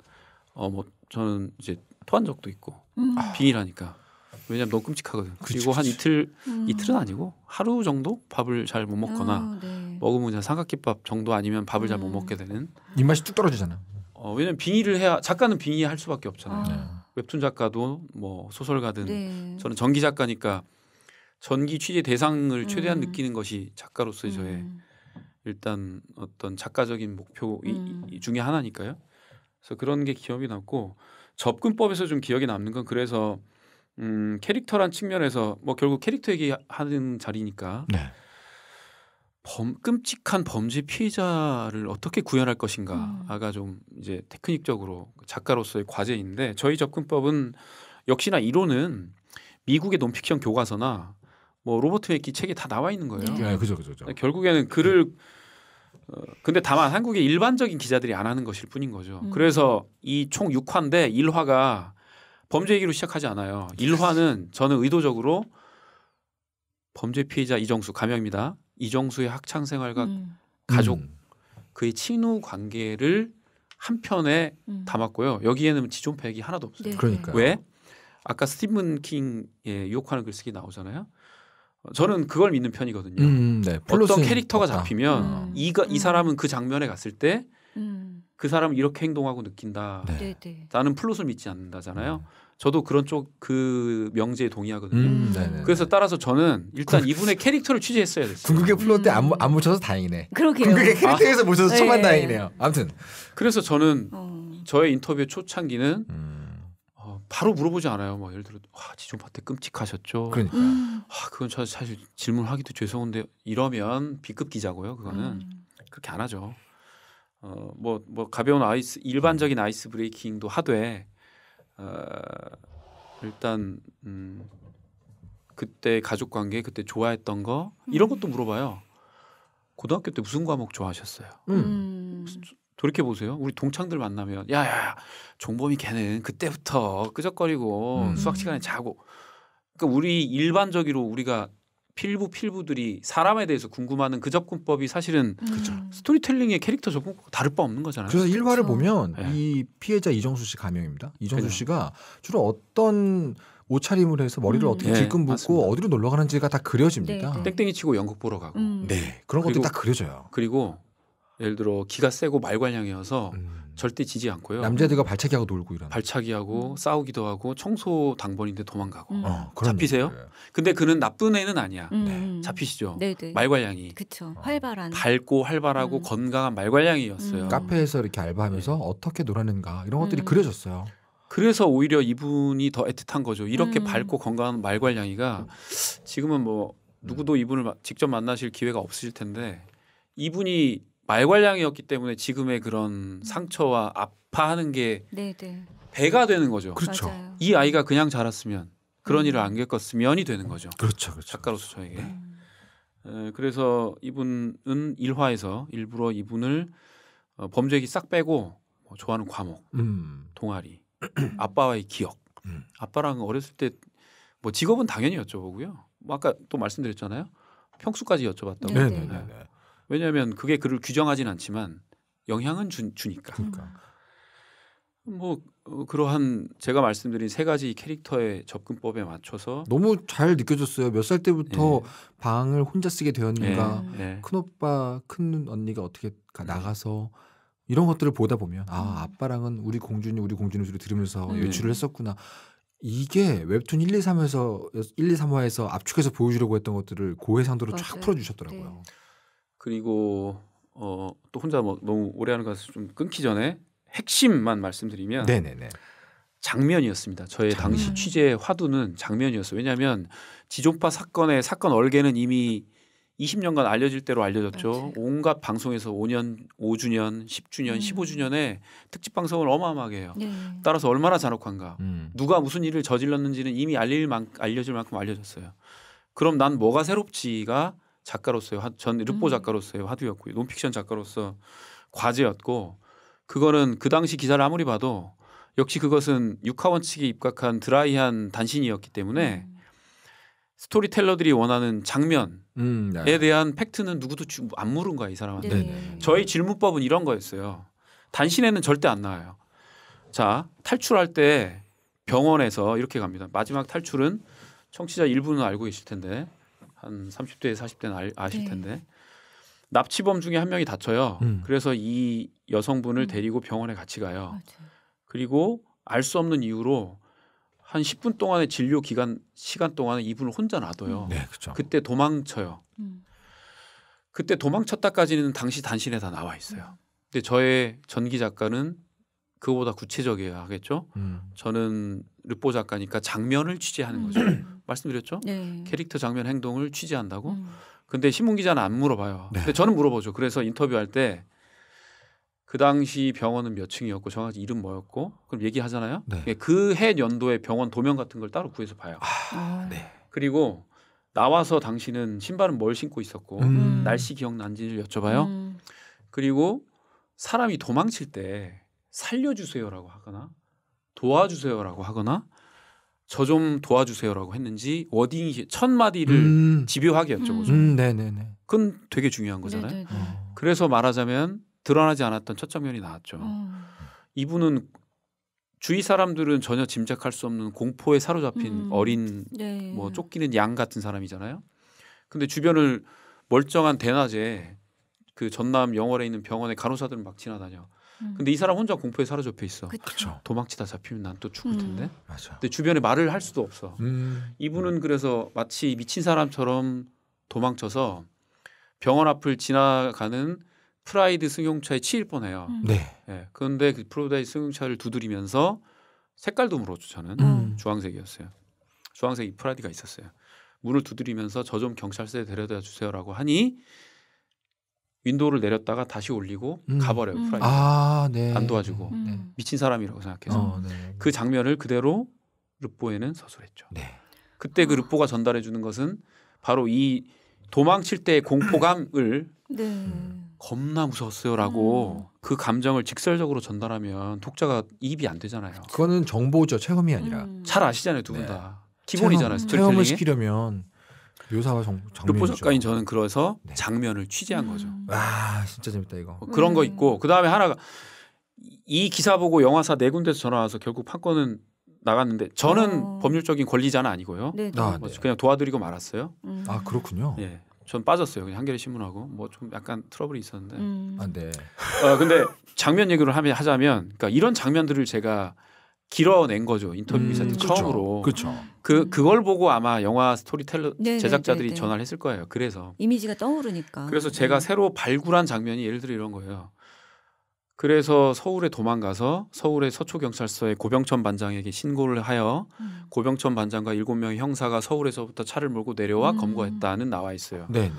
어뭐 저는 이제 토한 적도 있고 음. 빙의라니까 왜냐하면 너무 끔찍하거든. 그리고 그치, 한 이틀 음. 이틀은 아니고 하루 정도 밥을 잘 못 먹거나 아, 네. 먹으면 그냥 삼각김밥 정도 아니면 밥을 잘못 음. 먹게 되는 입맛이 뚝 떨어지잖아. 어, 왜냐면 빙의를 해야 작가는 빙의할 수밖에 없잖아요. 아. 웹툰 작가도 뭐 소설가든 네. 저는 전기 작가니까 전기 취재 대상을 최대한 음. 느끼는 것이 작가로서의 음. 저의 일단 어떤 작가적인 목표 음. 이, 이 중에 하나니까요. 그래서 그런 게 기억이 남고 접근법에서 좀 기억에 남는 건 그래서 음, 캐릭터란 측면에서 뭐 결국 캐릭터 얘기하는 자리니까 네. 범, 끔찍한 범죄 피해자를 어떻게 구현할 것인가가 음. 좀 이제 테크닉적으로 작가로서의 과제인데 저희 접근법은 역시나 이론은 미국의 논픽션 교과서나 뭐 로버트 웨키 책에 다 나와 있는 거예요. 예, 그죠, 그죠, 그죠. 결국에는 글을 네. 어, 근데 다만 한국의 일반적인 기자들이 안 하는 것일 뿐인 거죠. 음. 그래서 이 총 6화인데 1화가 범죄 얘기로 시작하지 않아요. 일화는 저는 의도적으로 범죄 피해자 이정수 감염입니다. 이정수의 학창 생활과 음. 가족 음. 그의 친우 관계를 한 편에 음. 담았고요. 여기에는 지존 팩이 하나도 없어요. 네. 그러니까 왜? 아까 스티븐 킹의 욕하는 글쓰기 나오잖아요. 저는 그걸 믿는 편이거든요. 음, 네. 어떤 캐릭터가 뭐 잡히면 음. 이가 이 사람은 그 장면에 갔을 때그 사람은 이렇게 행동하고 느낀다. 네. 네. 네. 나는 플롯을 믿지 않는다잖아요. 음. 저도 그런 쪽 그 명제에 동의하거든요. 음, 음. 그래서 따라서 저는 일단 이분의 캐릭터를 취재했어야 됐어요. 궁극의 플롯 때안 음. 안 묻혀서 다행이네. 그러게요. 궁극의 캐릭터에서 아. 묻혀서 정말 네. 다행이네요. 아무튼 그래서 저는 어. 저의 인터뷰 초창기는 음. 어, 바로 물어보지 않아요. 뭐 예를 들어 와지금 파트 끔찍하셨죠. 그러니까 아, 그건 사실 질문하기도 죄송한데 이러면 B급 기자고요. 그거는 그렇게 안 하죠. 어뭐뭐 뭐 가벼운 아이스 일반적인 음. 아이스 브레이킹도 하되 어, 일단 음 그때 가족 관계 그때 좋아했던 거 음. 이런 것도 물어봐요. 고등학교 때 무슨 과목 좋아하셨어요? 음. 음. 돌이켜 보세요. 우리 동창들 만나면 야야 종범이 걔는 그때부터 끄적거리고 음. 수학 시간에 자고 그러니까 우리 일반적으로 우리가 필부 필부들이 사람에 대해서 궁금하는 그 접근법이 사실은 음. 스토리텔링의 캐릭터 접근과 다를 바 없는 거잖아요. 그래서 일화를 보면 네. 이 피해자 이정수 씨 가명입니다. 이정수 그죠. 씨가 주로 어떤 옷차림을 해서 머리를 음. 어떻게 질끈 네, 묶고 어디로 놀러 가는지가 다 그려집니다. 네. 네. 땡땡이 치고 연극 보러 가고. 음. 네. 그런 것도 다 그려져요. 그리고 예를 들어 기가 세고 말괄량이어서 음. 절대 지지 않고요. 남자들과 발차기하고 놀고 이런. 발차기하고 음. 싸우기도 하고 청소 당번인데 도망가고. 음. 어, 잡히세요? 얘기예요. 네. 근데 그는 나쁜 애는 아니야. 음. 네. 음. 잡히시죠. 네네. 네. 말괄량이. 그렇죠. 활발한. 밝고 활발하고 음. 건강한 말괄량이었어요. 음. 카페에서 이렇게 알바하면서 네. 어떻게 놀았는가 이런 것들이 그려졌어요. 그래서 오히려 이분이 더 애틋한 거죠. 이렇게 밝고 건강한 말괄량이가 지금은 뭐 누구도 이분을 직접 만나실 기회가 없으실 텐데 이분이 말괄량이었기 때문에 지금의 그런 상처와 아파하는 게 네네. 네. 배가 되는 거죠. 그렇죠. 맞아요. 이 아이가 그냥 자랐으면 그런 음. 일을 안 겪었으면이 되는 거죠. 그렇죠. 그렇죠. 작가로서 저에게. 음. 에, 그래서 이분은 일화에서 일부러 이분을 어, 범죄기 싹 빼고 뭐 좋아하는 과목, 음. 동아리, [CLEARS THROAT] 아빠와의 기억. 음. 아빠랑 어렸을 때 뭐 직업은 당연히 여쭤보고요. 뭐 아까 또 말씀드렸잖아요. 평수까지 여쭤봤다고. 네네네. 네. 네 왜냐하면 그게 그를 규정하진 않지만 영향은 주, 니까 그러니까. 뭐 어, 그러한 제가 말씀드린 세 가지 캐릭터의 접근법에 맞춰서 너무 잘 느껴졌어요. 몇 살 때부터 네. 방을 혼자 쓰게 되었는가. 네. 예. 예. 큰 오빠, 큰 언니가 어떻게 나가서 이런 것들을 보다 보면 아 음. 아빠랑은 우리 공주님, 우리 공주님 소리 들으면서 음. 네. 유출을 했었구나. 이게 웹툰 1, 2, 3에서 1, 2, 3화에서 압축해서 보여주려고 했던 것들을 고해상도로 쫙 풀어주셨더라고요. 네. 그리고 어, 또 혼자 뭐 너무 오래 하는 것을 좀 끊기 전에 핵심만 말씀드리면 네네네. 장면이었습니다. 저의 장면. 당시 취재 화두는 장면이었어요. 왜냐하면 지존파 사건의 사건 얼개는 이미 20년간 알려질 대로 알려졌죠. 맞아요. 온갖 방송에서 5년, 5주년, 10주년, 음. 15주년에 특집 방송을 어마어마하게 해요. 네. 따라서 얼마나 잔혹한가. 음. 누가 무슨 일을 저질렀는지는 이미 알릴 만, 알려질 만큼 알려졌어요. 그럼 난 뭐가 새롭지가 작가로서의 화, 전 르포 음. 작가로서의 화두였고 논픽션 작가로서 과제였고 그거는 그 당시 기사를 아무리 봐도 역시 그것은 육하원 측이 입각한 드라이한 단신이었기 때문에 음. 스토리텔러들이 원하는 장면에 음, 네. 대한 팩트는 누구도 안 물은 거야 이 사람한테. 네. 저희 질문법은 이런 거였어요. 단신에는 절대 안 나와요. 자 탈출할 때 병원에서 이렇게 갑니다. 마지막 탈출은 청취자 일부는 알고 계실 텐데 한 30대 40대는 아, 실 텐데 네. 납치범 중에 한 명이 다쳐요. 음. 그래서 이 여성분을 음. 데리고 병원에 같이 가요. 맞아요. 그리고 알 수 없는 이유로 한 10분 동안의 진료 기간 시간 동안에 이분을 혼자 놔둬요. 음. 네, 그렇죠. 그때 도망쳐요. 음. 그때 도망쳤다까지는 당시 단신에 다 나와 있어요. 음. 근데 저의 전기 작가는 그거보다 구체적이어야 하겠죠. 음. 저는 르포 작가니까 장면을 취재하는 거죠. 음. 음. 말씀드렸죠? 네. 캐릭터 장면 행동을 취재한다고. 음. 근데 신문 기자는 안 물어봐요. 네. 근데 저는 물어보죠. 그래서 인터뷰할 때 그 당시 병원은 몇 층이었고 정확히 이름 뭐였고 그럼 얘기하잖아요. 네. 예, 그해 연도에 병원 도면 같은 걸 따로 구해서 봐요. 아, 아, 네. 그리고 나와서 당신은 신발은 뭘 신고 있었고 음. 날씨 기억난지를 여쭤봐요. 음. 그리고 사람이 도망칠 때 살려주세요라고 하거나 도와주세요라고 하거나 저 좀 도와주세요라고 했는지 워딩이 첫 마디를 음. 집요하게 여쭤보죠. 음, 네네네. 그건 되게 중요한 거잖아요. 네, 네, 네. 어. 그래서 말하자면 드러나지 않았던 첫 장면이 나왔죠. 어. 이분은 주위 사람들은 전혀 짐작할 수 없는 공포에 사로잡힌 음. 어린 네. 뭐 쫓기는 양 같은 사람이잖아요. 근데 주변을 멀쩡한 대낮에 그 전남 영월에 있는 병원에 간호사들은 막 지나다녀. 음. 근데 이 사람 혼자 공포에 사로잡혀 있어. 그렇죠. 도망치다 잡히면 난 또 죽을 음. 텐데. 음. 맞아. 근데 주변에 말을 할 수도 없어. 음. 이분은 그래서 마치 미친 사람처럼 도망쳐서 병원 앞을 지나가는 프라이드 승용차에 치일 뻔해요. 음. 네. 네. 그런데 그프로다이드 승용차를 두드리면서 색깔도 물었죠. 저는 주황색이었어요. 주황색 이 프라이드가 있었어요. 문을 두드리면서 저 좀 경찰서에 데려다 주세요라고 하니 윈도우를 내렸다가 다시 올리고 음. 가버려요 음. 프라이팬 아, 네. 안 도와주고 음. 네. 미친 사람이라고 생각해서 어, 네. 그 장면을 그대로 르보에는 서술했죠. 네. 그때 그르보가 전달해 주는 것은 바로 이 도망칠 때의 공포감을 [CLEARS THROAT] 네. 겁나 무서웠어요라고 음. 그 감정을 직설적으로 전달하면 독자가 입이안 되잖아요. 그거는 정보죠 체험이 아니라 음. 잘 아시잖아요 두분 네. 다. 기본이잖아요. 체험, 체험을 시키려면 묘사와 그 장면. 루포 작가인 저는 그래서 네. 장면을 취재한 거죠. 음. 아 진짜 재밌다 이거. 뭐 그런 거 음. 있고 그 다음에 하나가 이 기사 보고 영화사 네 군데서 전화 와서 결국 판권은 나갔는데 저는 어. 법률적인 권리자는 아니고요. 네, 네. 아, 뭐 네. 그냥 도와드리고 말았어요. 음. 아 그렇군요. 예. 네. 전 빠졌어요. 그냥 한겨레 신문하고 뭐 좀 약간 트러블이 있었는데. 음. 아 네. 어 근데 장면 얘기를 하면 하자면 그러니까 이런 장면들을 제가 길어낸 거죠 인터뷰 기사 음, 처음으로. 그렇죠. 그 그걸 보고 아마 영화 스토리텔러 네네 네, 제작자들이 네, 네. 전화를 했을 거예요. 그래서 이미지가 떠오르니까. 그래서 제가 네. 새로 발굴한 장면이 예를 들어 이런 거예요. 그래서 서울에 도망가서 서울의 서초경찰서에 고병천 반장에게 신고를 하여 음. 고병천 반장과 일곱 명의 형사가 서울에서부터 차를 몰고 내려와 음. 검거했다는 나와 있어요. 네,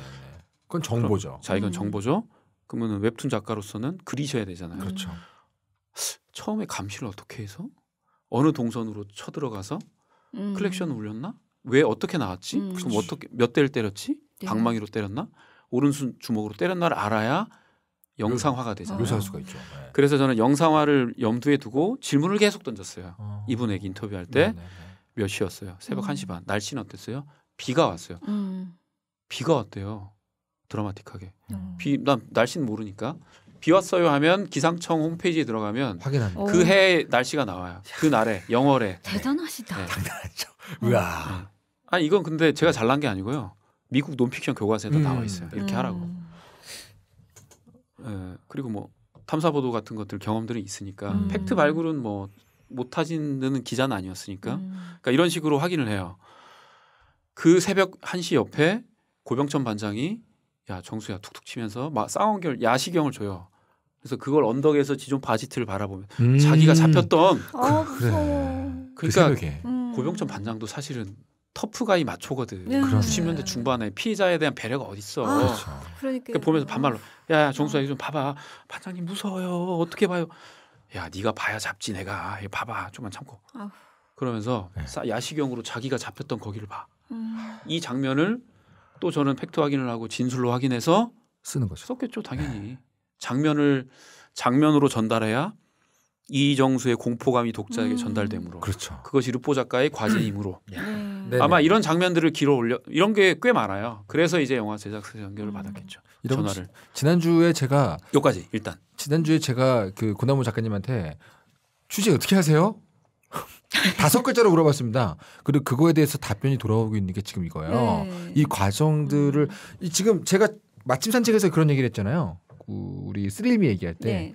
그건 정보죠. 자, 이건 음. 정보죠. 그러면 웹툰 작가로서는 그리셔야 되잖아요. 그렇죠. 처음에 감시를 어떻게 해서? 어느 동선으로 쳐들어가서 음. 클렉션 울렸나? 왜 어떻게 나왔지? 음. 그럼 어떻게 몇 대를 때렸지? 네. 방망이로 때렸나? 오른손 주먹으로 때렸나를 알아야 영상화가 되잖아요. 묘사할 수가 있죠. 네. 그래서 저는 영상화를 염두에 두고 질문을 계속 던졌어요. 어. 이분에게 인터뷰할 때몇 네, 네, 네. 시였어요? 새벽 음. 1시 반. 날씨는 어땠어요? 비가 왔어요. 음. 비가 왔대요. 드라마틱하게. 음. 비, 난 날씨는 모르니까 비 왔어요 하면 기상청 홈페이지에 들어가면 확인합니다. 그해 날씨가 나와요. 그 날에 영월에 [LAUGHS] 대단하시다. 네. 장난하죠. 우와. 아 이건 근데 제가 잘난 게 아니고요. 미국 논픽션 교과서에다 음. 나와 있어요. 이렇게 음. 하라고. 예, 그리고 뭐 탐사 보도 같은 것들 경험들이 있으니까 음. 팩트 발굴은 뭐 못하지는 기자는 아니었으니까 음. 그러니까 이런 식으로 확인을 해요. 그 새벽 1시 옆에 고병천 반장이 야 정수야 툭툭 치면서 막 쌍원결 야시경을 줘요. 그래서 그걸 언덕에서 지존 바지트를 바라보면 음. 자기가 잡혔던 아, 그, 래 그 그러니까 그 고병천 반장도 사실은 터프가이 마초거든. 네. 90년대 중반에 피해자에 대한 배려가 어딨어. 아, 그렇죠. 그러니까 보면서 반말로 야야 정수야 어. 좀 봐봐 반장님 무서워요 어떻게 봐요. 야 네가 봐야 잡지 내가 야, 봐봐 좀만 참고. 아. 그러면서 네. 야시경으로 자기가 잡혔던 거기를 봐. 음. 이 장면을 또 저는 팩트 확인을 하고 진술로 확인해서 쓰는 거죠. 썼겠죠 당연히. 네. 장면을 장면으로 전달해야 이정수의 공포감이 독자에게 음. 전달되므로 그렇죠. 그것이 루포 작가의 과제이므로 [CLEARS THROAT] 네. 네, 아마 네. 이런 장면들을 길어 올려 이런 게 꽤 많아요. 그래서 이제 영화 제작사 연결을 음. 받았겠죠. 이런 전화를 지난주에 제가 요까지 일단 지난주에 제가 그 고나무 작가님한테 취재 어떻게 하세요? [LAUGHS] 다섯 글자로 물어봤습니다. 그리고 그거에 대해서 답변이 돌아오고 있는 게 지금 이거예요. 네. 이 과정들을 지금 제가 마침 산책에서 그런 얘기를 했잖아요. 우리 쓰릴미 얘기할 때 네.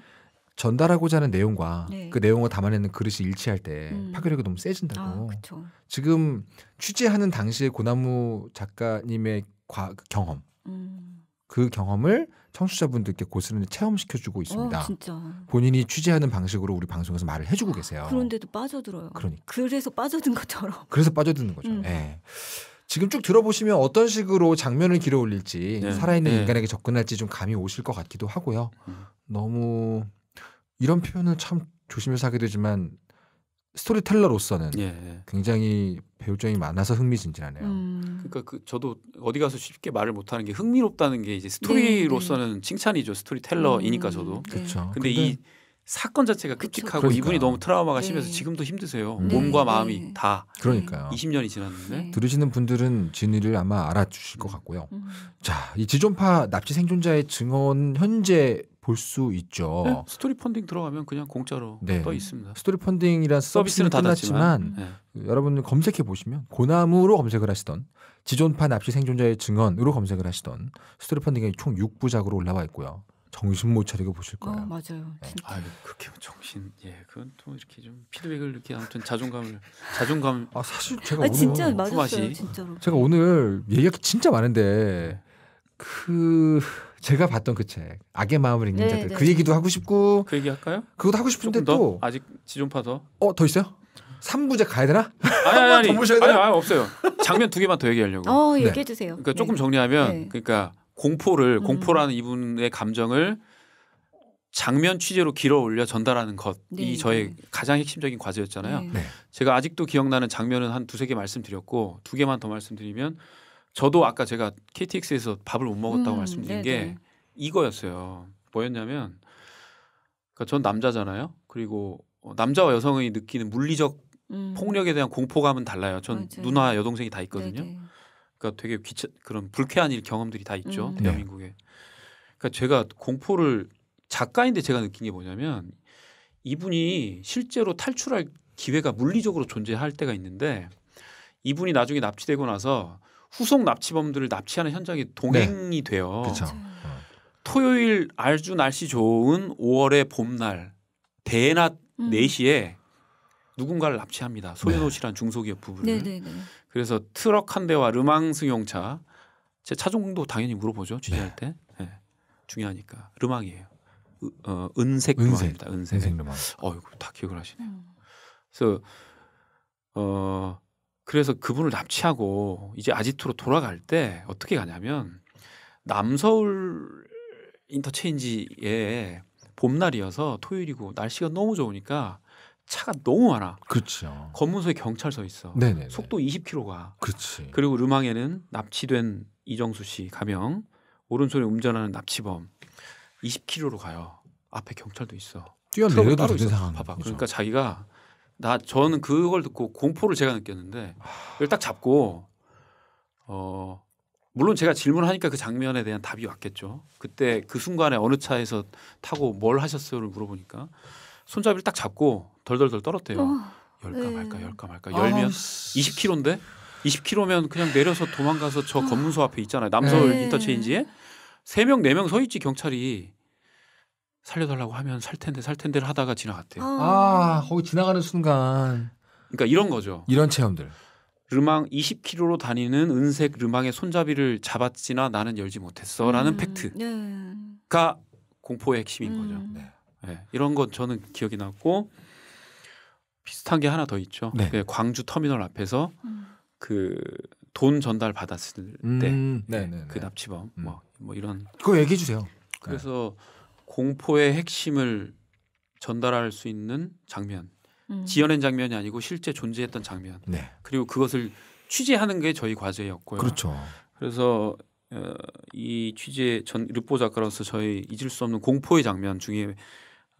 전달하고자 하는 내용과 네. 그 내용을 담아내는 그릇이 일치할 때 음. 파괴력이 너무 세진다고. 아, 지금 취재하는 당시에 고나무 작가님의 과, 그 경험, 음. 그 경험을 청취자분들께 고스란히 체험시켜주고 어, 있습니다. 어, 본인이 취재하는 방식으로 우리 방송에서 말을 해주고 아, 계세요. 그런데도 빠져들어요. 그러니까. 그래서 빠져든 것처럼. 그래서 빠져드는 거죠. 음. 네. 지금 쭉 들어보시면 어떤 식으로 장면을 길어 올릴지 네. 살아있는 네. 인간에게 접근할지 좀 감이 오실 것 같기도 하고요. 음. 너무 이런 표현을 참 조심해서 하게 되지만 스토리텔러로서는 예, 예. 굉장히 배울 점이 많아서 흥미진진하네요. 음. 그러니까 그 저도 어디 가서 쉽게 말을 못하는 게 흥미롭다는 게 이제 스토리로서는 네, 네. 칭찬이죠 스토리텔러이니까 저도. 그렇죠. 근데, 근데 이 사건 자체가 끔찍하고그러니 이분이 너무 트라우마가 네. 심해서 지금도 힘드세요. 음. 네. 몸과 마음이 네. 다. 그러니까요. 20년이 지났는데. 네. 들으시는 분들은 진위를 아마 알아주실 것 음. 같고요. 음. 자, 이 지존파 납치 생존자의 증언 현재 볼 수 있죠. 네, 스토리 펀딩 들어가면 그냥 공짜로 네. 떠 있습니다. 스토리 펀딩이란 서비스는, 서비스는 닫았지만 여러분 검색해 보시면 고나무로 검색을 하시던 지존파 납치 생존자의 증언으로 검색을 하시던 스토리 펀딩이 총 6부작으로 올라와 있고요. 정신 못 차리고 보실 거예요. 어, 맞아요. 네. 진짜. 아 그렇게 정신 예, 그건 또 이렇게 좀 피드백을 이렇게 아무튼 자존감을 자존감. 아 사실 제가 아, 오늘 진짜 맞았어요, 진짜로. 제가 오늘 얘기가 진짜 많은데 네. 그 제가 봤던 그 책 악의 마음을 읽는 네, 자들 그 네. 그 얘기도 하고 싶고 그 얘기 할까요? 그것도 하고 싶은데 또 아직 지존파 어, 더. 어더 있어요? 3부작 가야 되나? 아니 아니 아니, 아니, 아니, 없어요. 장면 두 개만 더 얘기하려고. 어 네. 얘기해 주세요. 그러니까 네. 조금 정리하면 그러니까 공포를 음. 공포라는 이분의 감정을 장면 취재로 길어 올려 전달하는 것이 네, 저의 네. 가장 핵심적인 과제였잖아요. 네. 제가 아직도 기억나는 장면은 한 두세 개 말씀드렸고 두 개만 더 말씀드리면 저도 아까 제가 KTX에서 밥을 못 먹었다고 음, 말씀드린 네, 게 네. 이거였어요. 뭐였냐면 그러니까 전 남자잖아요. 그리고 어, 남자와 여성이 느끼는 물리적 음. 폭력에 대한 공포감은 달라요. 전 맞아요. 누나 여동생이 다 있거든요. 그러니까 되게 귀차 그런 불쾌한 일 경험들이 다 있죠 음. 대한민국에. 그러니까 제가 공포를 작가인데 제가 느낀 게 뭐냐면 이분이 실제로 탈출할 기회가 물리적으로 존재할 때가 있는데 이분이 나중에 납치되고 나서 후속 납치범들을 납치하는 현장에 동행이 네. 돼요. 그쵸. 토요일 아주 날씨 좋은 5월의 봄날 대낮 음. 4시에 누군가를 납치합니다. 소현호 씨란 네. 중소기업 부부를. 네, 네, 네. 그래서 트럭 한 대와 르망 승용차 제 차종도 당연히 물어보죠 취재할 네. 때 네. 중요하니까 르망이에요. 어, 은색, 은색 르망입니다. 은색, 은색 르망. 어 이거 다 기억을 하시네요. 음. 그래서 어 그래서 그분을 납치하고 이제 아지트로 돌아갈 때 어떻게 가냐면 남서울 인터체인지에 봄날이어서 토요일이고 날씨가 너무 좋으니까 차가 너무 많아. 그렇죠. 검문소에 경찰서 있어. 네네 속도 20km가. 그렇지. 그리고 르망에는 납치된 이정수 씨 가명 오른손에 운전하는 납치범 20km로 가요. 앞에 경찰도 있어. 뛰어내려도 되는 상황. 봐봐. 그죠 그러니까 자기가 나 저는 그걸 듣고 공포를 제가 느꼈는데 이걸 딱 잡고 어 물론 제가 질문하니까 을그 장면에 대한 답이 왔겠죠. 그때 그 순간에 어느 차에서 타고 뭘 하셨어요를 물어보니까 손잡이를 딱 잡고 덜덜덜 떨었대요. 어. 열까 네. 말까 열까 말까 아, 열면 아, 20km인데 20km면 그냥 내려서 도망가서 저 아. 검문소 앞에 있잖아요. 남서울 네. 인터체인지에 3명4명서 있지 경찰이 살려달라고 하면 살 텐데 살 텐데를 하다가 지나갔대요. 어. 아, 거기 지나가는 순간. 그러니까 이런 거죠. 이런 체험들. 르망 20km로 다니는 은색 르망의 손잡이를 잡았지나 나는 열지 못했어라는 음, 팩트가 네. 공포의 핵심인 음. 거죠. 네. 네. 이런 건 저는 기억이 났고 비슷한 게 하나 더 있죠. 네. 그 광주 터미널 앞에서 음. 그돈 전달 받았을 음, 때그 네, 네, 네. 납치범 음. 뭐, 뭐 이런 그거 얘기해 주세요. 그래서 네. 공포의 핵심을 전달할 수 있는 장면, 음. 지어낸 장면이 아니고 실제 존재했던 장면, 네. 그리고 그것을 취재하는 게 저희 과제였고요. 그렇죠. 그래서 어, 이 취재 전 르포 작가로서 저희 잊을 수 없는 공포의 장면 중에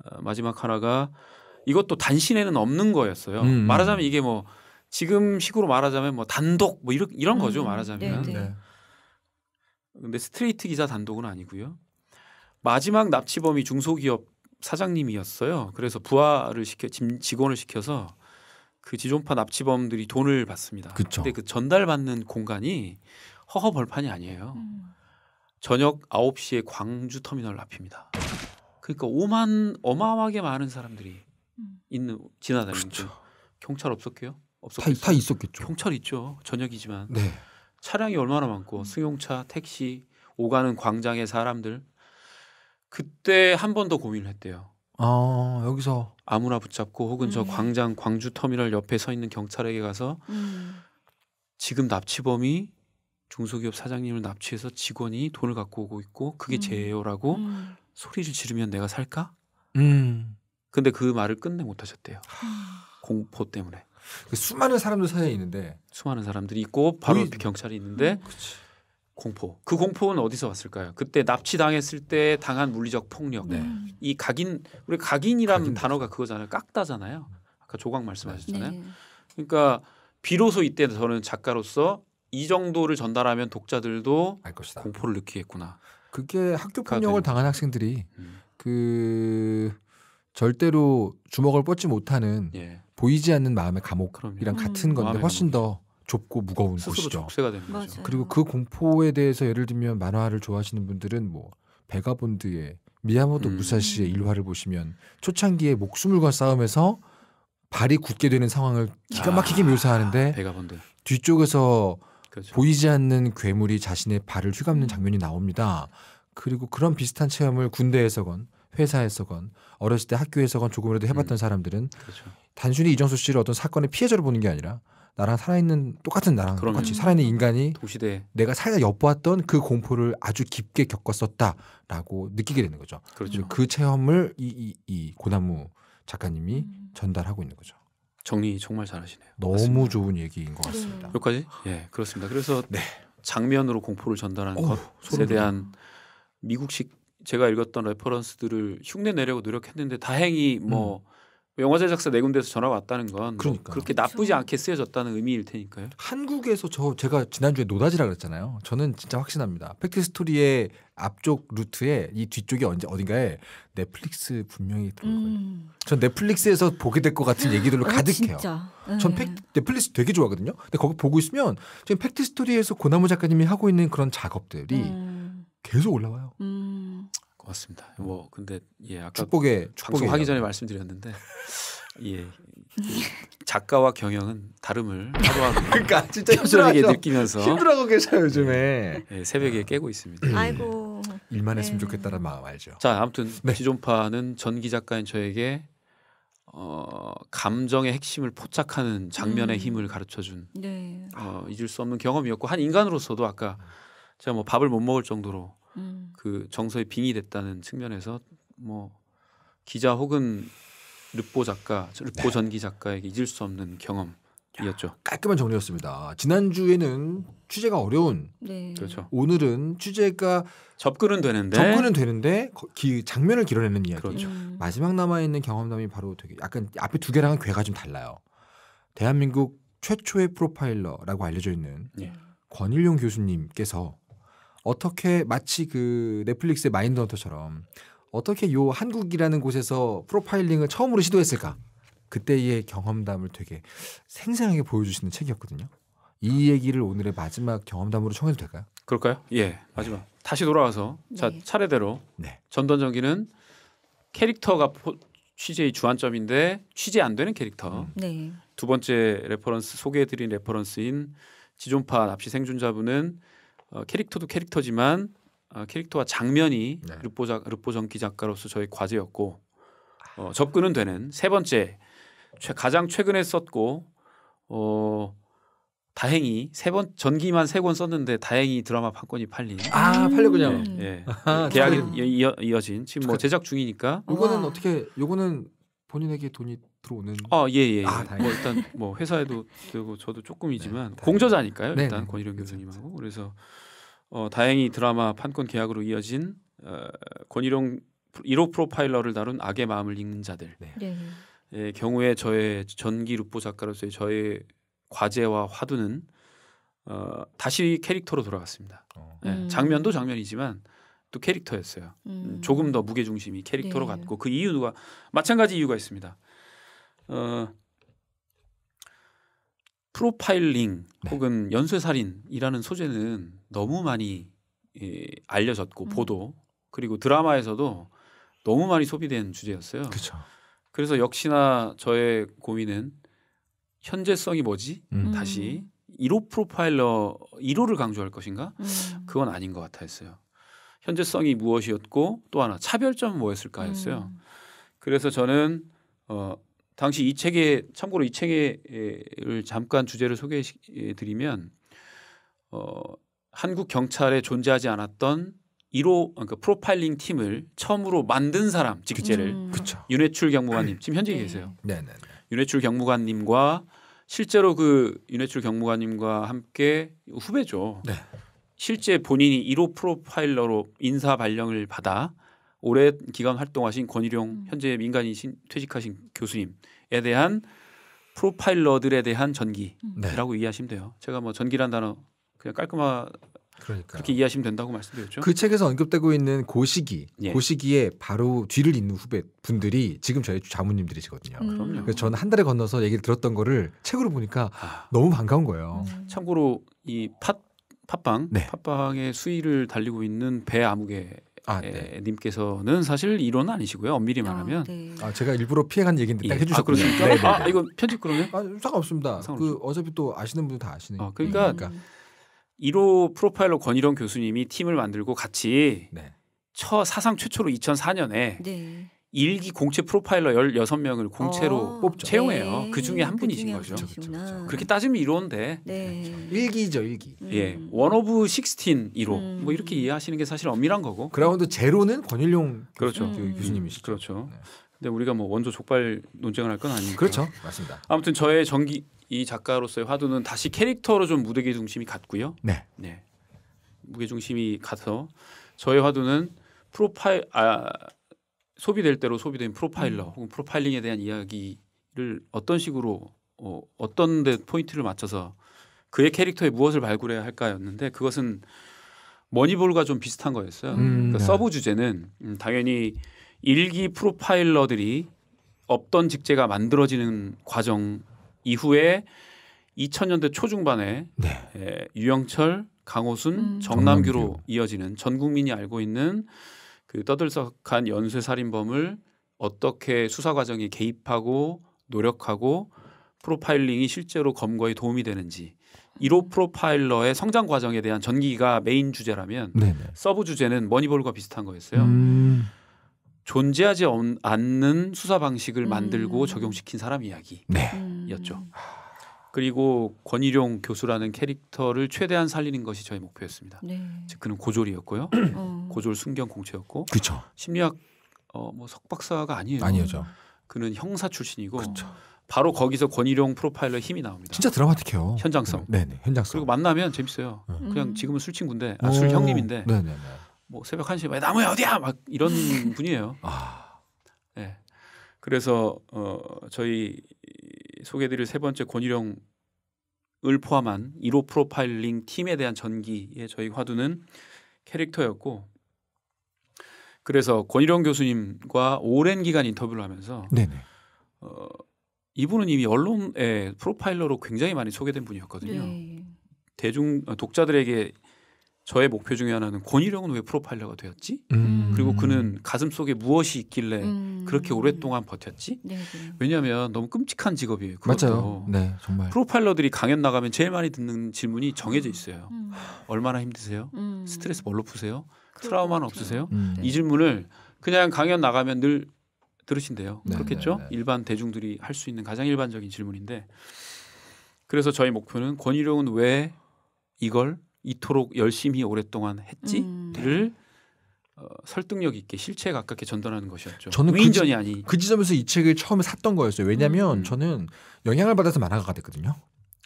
어, 마지막 하나가 이것도 단신에는 없는 거였어요. 음, 음. 말하자면 이게 뭐 지금 식으로 말하자면 뭐 단독 뭐 이런 이런 거죠 음, 말하자면. 네, 네. 근데 스트레이트 기자 단독은 아니고요. 마지막 납치범이 중소기업 사장님이었어요. 그래서 부하를 시켜 직원을 시켜서 그 지존파 납치범들이 돈을 받습니다. 그쵸. 근데 그 전달받는 공간이 허허벌판이 아니에요. 음. 저녁 9시에 광주 터미널 앞입니다. 그러니까 오만 어마어마하게 많은 사람들이 있는 지나다니는 그 그렇죠. 경찰 없었게요? 없었겠요 다, 다 있었겠죠. 경찰 있죠. 저녁이지만 네. 차량이 얼마나 많고 음. 승용차, 택시 오가는 광장의 사람들 그때 한 번 더 고민을 했대요. 아 여기서 아무나 붙잡고 혹은 음. 저 광장 광주 터미널 옆에 서 있는 경찰에게 가서 음. 지금 납치범이 중소기업 사장님을 납치해서 직원이 돈을 갖고 오고 있고 그게 음. 죄요라고 음. 소리를 지르면 내가 살까? 음. 근데 그 말을 끝내 못하셨대요. 공포 때문에. 그 수많은 사람들 사이에 있는데 수많은 사람들이 있고 바로 그... 경찰이 있는데 음, 그치. 공포. 그 공포는 어디서 왔을까요? 그때 납치 당했을 때 당한 물리적 폭력. 네. 이 각인 우리 각인이라는 각인. 단어가 그거잖아요. 깎다잖아요. 아까 조각 말씀하셨잖아요. 네. 네. 그러니까 비로소 이때 저는 작가로서 이 정도를 전달하면 독자들도 알 것이다. 공포를 느끼겠구나. 그게 학교 폭력을 당한 학생들이 음. 그 절대로 주먹을 뻗지 못하는 예. 보이지 않는 마음의 감옥이랑 그 같은 음. 건데 훨씬 더 좁고 무거운 곳이죠. 그리고 그 공포에 대해서 예를 들면 만화를 좋아하시는 분들은 뭐 베가본드의 미야모토 음. 무사시의 일화를 보시면 초창기에 목숨을 건 싸움에서 발이 굳게 되는 상황을 기가 아, 막히게 아, 묘사하는데 베가본드. 뒤쪽에서 그렇죠. 보이지 않는 괴물이 자신의 발을 휘감는 장면이 나옵니다. 그리고 그런 비슷한 체험을 군대에서건 회사에서건 어렸을 때 학교에서건 조금이라도 해봤던 음. 사람들은 그렇죠. 단순히 이정수 씨를 어떤 사건의 피해자로 보는 게 아니라 나랑 살아있는 똑같은 나랑 그럼요. 똑같이 살아있는 음. 인간이 동시대 내가 살다 엿보았던 그 공포를 아주 깊게 겪었었다라고 느끼게 되는 거죠. 그렇죠. 그 체험을 이, 이, 이 고나무 작가님이 음. 전달하고 있는 거죠. 정리 정말 잘하시네요. 너무 맞습니다. 좋은 얘기인 것 같습니다. 여기까지? 예, 네, 그렇습니다. 그래서 네. 장면으로 공포를 전달한 오, 것에 대한 미국식 제가 읽었던 레퍼런스들을 흉내 내려고 노력했는데 다행히 음. 뭐 음. 영화 제작사 네 군데에서 전화 가 왔다는 건뭐 그렇게 나쁘지 그렇죠. 않게 쓰여졌다는 의미일 테니까요. 한국에서 저 제가 지난주에 노다지라 그랬잖아요. 저는 진짜 확신합니다. 팩트 스토리의 앞쪽 루트에 이 뒤쪽이 언제 어딘가에 넷플릭스 분명히 들어 음. 거예요. 전 넷플릭스에서 보게 될 것 같은 얘기들로 [LAUGHS] 어, 가득해요. 네. 전 팩, 넷플릭스 되게 좋아하거든요. 근데 거기 보고 있으면 지금 팩트 스토리에서 고나무 작가님이 하고 있는 그런 작업들이 음. 계속 올라와요. 음. 맞습니다뭐 근데 예 아까 축복의 방송하기 전에 말씀드렸는데 예 작가와 경영은 다름을 하루하루 [LAUGHS] 그러니까 진짜 힘들게 느끼면서 힘들하고 계셔요 즘에 예, 예, 새벽에 아. 깨고 있습니다. 음. 아이고 일만 했으면 네. 좋겠다는 마음 알죠. 자 아무튼 네. 지존파는 전기 작가인 저에게 어, 감정의 핵심을 포착하는 장면의 음. 힘을 가르쳐준 네. 어, 잊을 수 없는 경험이었고 한 인간으로서도 아까 음. 제가 뭐 밥을 못 먹을 정도로 음. 그 정서에 빙의됐다는 측면에서 뭐 기자 혹은 르포 작가, 르포 네. 전기 작가에게 잊을 수 없는 경험. 이었죠. 깔끔한 정리였습니다. 지난주에는 취재가 어려운 네. 그렇죠. 오늘은 취재가 접근은 되는데 접근은 되는데 기, 장면을 길어내는 이야기. 그렇죠. 음. 마지막 남아 있는 경험담이 바로 되게 약간 앞에 두 개랑은 괴가 좀 달라요. 대한민국 최초의 프로파일러라고 알려져 있는 예. 음. 권일용 교수님께서 어떻게 마치 그 넷플릭스의 마인드 헌터처럼 어떻게 요 한국이라는 곳에서 프로파일링을 처음으로 시도했을까? 그때의 경험담을 되게 생생하게 보여주시는 책이었거든요. 이 얘기를 오늘의 마지막 경험담으로 청해도 될까요? 그럴까요? 예, 마지막. 네. 다시 돌아와서 네. 자 차례대로 네. 전던전기는 캐릭터가 포, 취재의 주안점인데 취재 안 되는 캐릭터. 음. 네. 두 번째 레퍼런스 소개해드린 레퍼런스인 지존파 납치 생존자분은 어, 캐릭터도 캐릭터지만 어, 캐릭터와 장면이 네. 르포작 르포 정기 작가로서 저의 과제였고 어, 접근은 되는 세 번째 최, 가장 최근에 썼고 어, 다행히 세 번 전기만 세 권 썼는데 다행히 드라마 판 권이 팔린. 아 팔렸군요. 예, 음. 예. 아, 예, 계약이 이어, 이어진 지금 뭐 제작 중이니까. 요거는 아. 어떻게 요거는 본인에게 돈이 들어오는. 아 예예. 예, 예. 아, 뭐 일단 뭐 회사에도 되고 저도 조금이지만 네, 공저자니까요. 네, 일단 네, 권희룡 그렇죠, 교수님하고 그렇죠. 그래서 어, 다행히 드라마 판권 계약으로 이어진 어, 권희룡 1호 프로파일러를 다룬 악의 마음을 읽는 자들. 네. 네. 예, 경우에 저의 전기 루포 작가로서의 저의 과제와 화두는 어, 다시 캐릭터로 돌아갔습니다. 어. 예, 음. 장면도 장면이지만 또 캐릭터였어요. 음. 조금 더 무게 중심이 캐릭터로 네. 갔고 그 이유가 마찬가지 이유가 있습니다. 어, 프로파일링 네. 혹은 연쇄살인이라는 소재는 너무 많이 예, 알려졌고 음. 보도 그리고 드라마에서도 너무 많이 소비된 주제였어요. 그쵸. 그래서 역시나 저의 고민은 현재성이 뭐지? 음. 다시 1호 음. 프로파일러 1호를 강조할 것인가? 음. 그건 아닌 것 같아 했어요. 현재성이 무엇이었고 또 하나 차별점은 뭐였을까 했어요. 음. 그래서 저는 어, 당시 이 책에 참고로 이 책을 잠깐 주제를 소개해 드리면 어, 한국 경찰에 존재하지 않았던 1호 그러니까 프로파일링 팀을 처음으로 만든 사람 직제를 음. 윤해출 경무관님 네. 지금 현재 네. 계세요. 네, 네네. 윤해출 경무관님과 실제로 그 윤해출 경무관님과 함께 후배죠. 네. 실제 본인이 1호 프로파일러로 인사 발령을 받아 오랜 기간 활동하신 권일용 음. 현재 민간인신 퇴직하신 교수님에 대한 프로파일러들에 대한 전기라고 음. 네. 이해하시면 돼요. 제가 뭐 전기란 단어 그냥 깔끔하 그러니까요. 그렇게 이해하시면 된다고 말씀드렸죠. 그 책에서 언급되고 있는 고시기, 예. 고시기에 바로 뒤를 잇는 후배 분들이 지금 저희 자문님들이시거든요. 음. 그럼요. 그래서 저는 한 달에 건너서 얘기를 들었던 거를 책으로 보니까 아. 너무 반가운 거예요. 음. 참고로 이 팟 팟빵, 네. 팟빵의 수위를 달리고 있는 배 아무개 아, 예, 네. 님께서는 사실 이론은 아니시고요. 엄밀히 아, 말하면. 아, 네. 아 제가 일부러 피해간 얘긴데 예. 아, 해주셨군요. 아, 그렇습 네, 네, 네. 아, 이거 편집 그러면? 아, 상관없습니다. 상관없습그 어차피 또 아시는 분들 다 아시는. 아, 그러니까, 그러니까 1호 프로파일러 권일원 교수님이 팀을 만들고 같이 네. 처 사상 최초로 2004년에 네. 일기 공채 프로파일러 16명을 공채로 어, 채용해요. 네. 그 중에 한 그 분이신 그 중에 거죠. 그렇죠. 그렇게 따지면 이론데 네. 일기죠, 일기. 음. 예. 원오브 16 1호. 음. 뭐 이렇게 이해하시는 게 사실 엄밀한 거고. 그라운드 제로는 권일용 그렇죠. 음. 교수님이시죠. 그렇죠. 네. 근데 우리가 뭐 원조 족발 논쟁을 할 건 아니니까. 그렇죠. 맞습니다. 아무튼 저의 전기 이 작가로서의 화두는 다시 캐릭터로 좀무대계 중심이 갔고요 네. 네. 무게 중심이 가서 저의 화두는 프로파일 아 소비될 대로 소비된 프로파일러 음. 혹은 프로파일링에 대한 이야기를 어떤 식으로 어, 어떤 데 포인트를 맞춰서 그의 캐릭터에 무엇을 발굴해야 할까였는데 그것은 머니볼과 좀 비슷한 거였어요. 음, 그러니까 네. 서브 주제는 음, 당연히 일기 프로파일러들이 없던 직제가 만들어지는 과정 이후에 2000년대 초중반에 네. 에, 예, 유영철, 강호순, 음. 정남규로 정남규. 이어지는 전 국민이 알고 있는 그 떠들썩한 연쇄 살인범을 어떻게 수사 과정에 개입하고 노력하고 프로파일링이 실제로 검거에 도움이 되는지 1호 프로파일러의 성장 과정에 대한 전기가 메인 주제라면 네네. 네. 서브 주제는 머니볼과 비슷한 거였어요. 음. 존재하지 않는 수사 방식을 음. 만들고 적용시킨 사람 이야기였죠. 네. 음. 그리고 권일용 교수라는 캐릭터를 최대한 살리는 것이 저희 목표였습니다. 네. 그는 고졸이었고요. [CLEARS THROAT] 어. 고졸 순경 공채였고. 그쵸. 심리학 어, 뭐 석박사가 아니에요. 아니죠. 그는 형사 출신이고. 그쵸. 바로 거기서 권일용 프로파일러 힘이 나옵니다. 진짜 드라마틱해요. 현장성. 네, 네, 현장성. 그리고 만나면 재밌어요. 음. 그냥 지금은 술 친구인데, 아, 술 형님인데, 네, 네, 네. 뭐 새벽 1 시에 왜 나무야 어디야 막 이런 [LAUGHS] 분이에요. 아, 네. 그래서 어 저희 소개드릴 세 번째 권일용 을 포함한 1호 프로파일링 팀에 대한 전기의 저희 화두는 캐릭터였고 그래서 권일영 교수님과 오랜 기간 인터뷰를 하면서 네네. 어, 이분은 이미 언론의 프로파일러로 굉장히 많이 소개된 분이었거든요. 네. 대중 어, 독자들에게 저의 목표 중에 하나는 권희룡은 왜 프로파일러가 되었지? 음. 그리고 그는 가슴 속에 무엇이 있길래 음. 그렇게 오랫동안 버텼지? 네, 네. 왜냐하면 너무 끔찍한 직업이에요. 그것도. 맞아요. 네, 정말. 프로파일러들이 강연 나가면 제일 많이 듣는 질문이 정해져 있어요. 음. 얼마나 힘드세요? 음. 스트레스 뭘로 푸세요? 그렇죠. 트라우마는 없으세요? 음. 네. 이 질문을 그냥 강연 나가면 늘 들으신대요. 네, 그렇겠죠? 네, 일반 대중들이 할 수 있는 가장 일반적인 질문인데 그래서 저희 목표는 권희룡은 왜 이걸 이토록 열심히 오랫동안 했지를 음. 어, 설득력 있게 실체에 가깝게 전달하는 것이었죠. 저는 위인 그, 아니. 그 지점에서 이 책을 처음 샀던 거였어요. 왜냐하면 음. 저는 영향을 받아서 만화가가 됐거든요.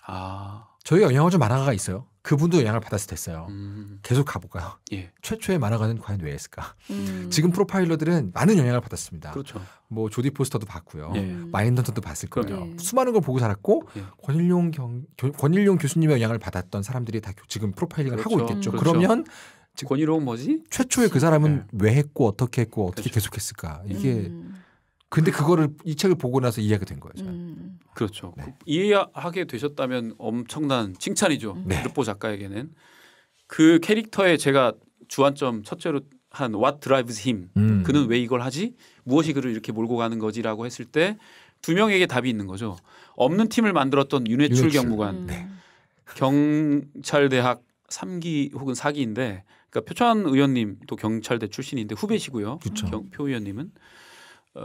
아. 저희 영향을 좀 만화가가 있어요. 그분도 영향을 받아서 됐어요. 음. 계속 가볼까요? 예. 최초의 만화가는 과연 왜 했을까? 음. 지금 프로파일러들은 많은 영향을 받았습니다. 그렇죠. 뭐 조디 포스터도 봤고요. 예. 마인던터도 봤을 그럼요. 거예요. 수많은 걸 보고 살았고 예. 권일용 경, 권일용 교수님의 영향을 받았던 사람들이 다 지금 프로파일링을 그렇죠. 하고 있겠죠. 그렇죠. 그러면 권일용 뭐지? 최초의그 사람은 네. 왜 했고 어떻게 했고 어떻게 그렇죠. 계속했을까? 이게 음. 근데 그거를 이 책을 보고 나서 이해가 된 거예요. 저는. 음. 그렇죠. 네. 그 이해하게 되셨다면 엄청난 칭찬이죠. 네. 르포 작가에게는 그 캐릭터에 제가 주안점 첫째로 한 What drives him? 음. 그는 왜 이걸 하지? 무엇이 그를 이렇게 몰고 가는 거지라고 했을 때 두 명에게 답이 있는 거죠. 없는 팀을 만들었던 윤회출, 윤회출. 경무관 음. 네. 경찰대학 3기 혹은 4기인데 그러니까 표창 원 의원님도 경찰대 출신인데 후배시고요. 그쵸. 경, 표 의원님은 어,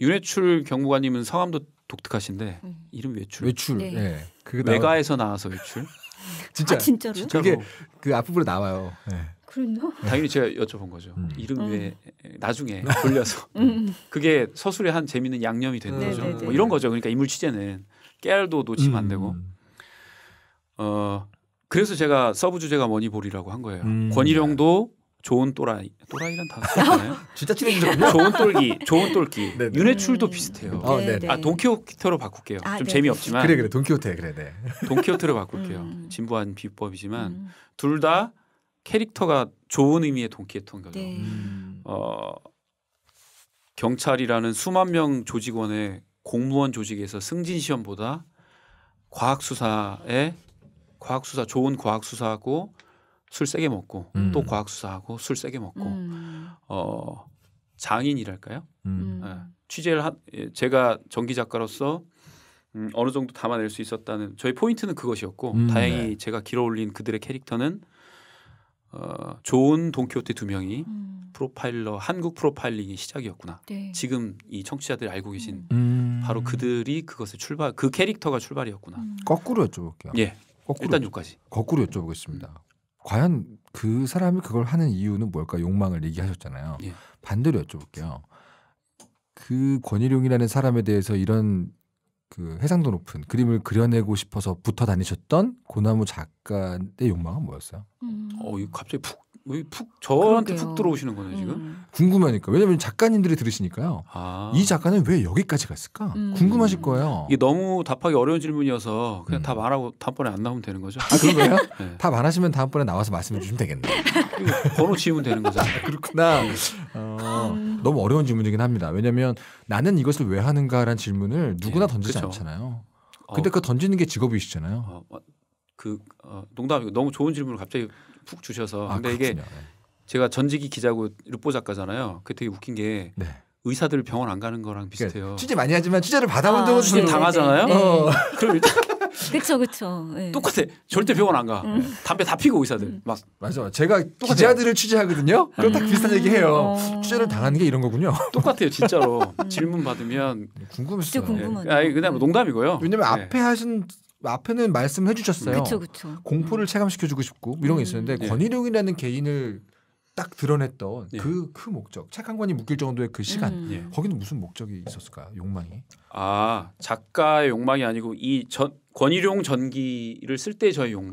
윤회출 경무관님은 성함도 독특하신데 음. 이름 외출. 외출. 네. 네. 그게 외가에서 나와서 외출. [LAUGHS] 진짜. 아, 진짜로? 진짜로. 그게 그 앞부분에 나와요. 네. 예. 그랬나? [LAUGHS] 당연히 제가 여쭤본 거죠. 음. 이름 음. 왜 나중에 음. 돌려서 음, 음. 그게 서술의 한 재미있는 양념이 되는 네, 거죠. 네, 뭐 네. 이런 거죠. 그러니까 인물 취재는 깨알도 놓치면 안 되고. 어 그래서 제가 서브 주제가 머니볼이라고 한 거예요. 권일영도 좋은 또라이 또라이란 다 썼나요? [LAUGHS] 진짜 친해지셨군요. 좋은 똘기, 좋은 똘기. [LAUGHS] 네네. 윤회출도 비슷해요. 아, 네. 아 돈키호테로 바꿀게요. 아, 좀 네. 재미없지만 그래 그래 돈키호테 그래 네. [LAUGHS] 돈키호테로 바꿀게요. 음. 진부한 비법이지만 음. 둘다 캐릭터가 좋은 의미의 돈키호테인 거죠. 네. 음. 어, 경찰이라는 수만 명 조직원의 공무원 조직에서 승진 시험보다 과학 수사에 과학 수사 좋은 과학 수사하고 술 세게 먹고 음. 또 과학 수사하고 술 세게 먹고 음. 어 장인이랄까요? 음. 네. 취재를 하, 예, 제가 전기 작가로서 음, 어느 정도 담아낼 수 있었다는 저희 포인트는 그것이었고 음, 다행히 네. 제가 길어올린 그들의 캐릭터는 어, 좋은 동키호테 두 명이 음. 프로파일러 한국 프로파일링이 시작이었구나. 네. 지금 이 청취자들이 알고 계신 바로 그들이 그것의 출발 그 캐릭터가 출발이었구나. 거꾸로 여쭤볼게요. 예. 거꾸로, 일단 여까지 거꾸로 여쭤보겠습니다. 과연 그 사람이 그걸 하는 이유는 뭘까? 욕망을 얘기하셨잖아요. 예. 반대로 여쭤볼게요. 그 권일용이라는 사람에 대해서 이런 그 해상도 높은 그림을 그려내고 싶어서 붙어 다니셨던 고나무 작가의 욕망은 뭐였어요? 음. 어, 갑자기 푹푹 저한테 그러게요. 푹 들어오시는 거네 지금. 음. 궁금하니까 왜냐면 작가님들이 들으시니까요. 아. 이 작가는 왜 여기까지 갔을까 음. 궁금하실 거예요. 이게 너무 답하기 어려운 질문이어서 그냥 음. 답 안하고 다음번에 안 나오면 되는 거죠. 아 그런가요? [LAUGHS] 네. 답안 하시면 다음번에 나와서 말씀해 주시면 되겠네. 번호 지우면 되는 거잖아요. 그렇구나. 네. 어, 음. 너무 어려운 질문이긴 합니다. 왜냐면 나는 이것을 왜하는가라는 질문을 누구나 네. 던지지 그쵸. 않잖아요. 어. 근데 어. 그 던지는 게 직업이시잖아요. 어, 뭐, 그 어, 농담이고 너무 좋은 질문을 갑자기 푹 주셔서 아, 근데 그렇군요. 이게 예. 제가 전직이 기자고 루보 작가잖아요. 그 되게 웃긴 게 네. 의사들 병원 안 가는 거랑 그러니까 비슷해요. 그러니까 취재 많이 하지만 취재를 받아본 아, 적은 아, 네, 당하잖아요. 네. 어. 그렇죠 그렇죠. 네. 똑같아. 절대 병원 안 가. 음. 담배 다 피고 의사들. 음. 막 맞아. 제가 똑같아요. 기자들을 취재하거든요. 그럼 딱 비슷한 음. 얘기해요. 어. 취재를 당하는 게 이런 거군요. 똑같아요, 진짜로. [LAUGHS] 음. 질문 받으면 궁금했어요. 궁금하네. 예. 아니 그냥 농담이고요. 왜냐면 예. 앞에 하신 앞에는 말씀해 을 주셨어요. 그쵸, 그 공포를 음. 체감시켜 주고 싶고 이런 게 음. 있었는데 네. 권희룡이라는 개인을 딱 드러냈던 그그 네. 그, 그 목적 책 한 권이 묶일 정도의 그 시간 음. 네. 거기는 무슨 목적이 있었을까 요 욕망이 아 작가의 욕망이 아니고 이 전 권일용 전기를 쓸 때 저의 욕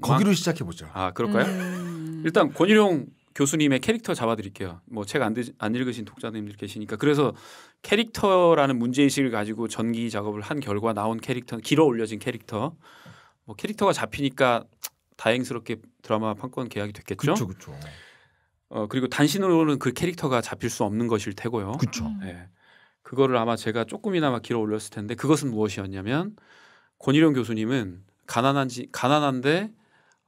거기로 시작해 보죠 아 그럴까요 음. 일단 권일용 교수님의 캐릭터 잡아드릴게요 뭐 책안안 읽으신 독자님들 계시니까 그래서 캐릭터라는 문제의식을 가지고 전기 작업을 한 결과 나온 캐릭터는 길어 올려진 캐릭터 뭐 캐릭터가 잡히니까 다행스럽게 드라마 판권 계약이 됐겠죠. 그렇그렇어 그리고 단신으로는 그 캐릭터가 잡힐 수 없는 것일 테고요. 그렇 네. 음. 예. 그거를 아마 제가 조금이나마 길어 올렸을 텐데 그것은 무엇이었냐면 권일영 교수님은 가난한지 가난한데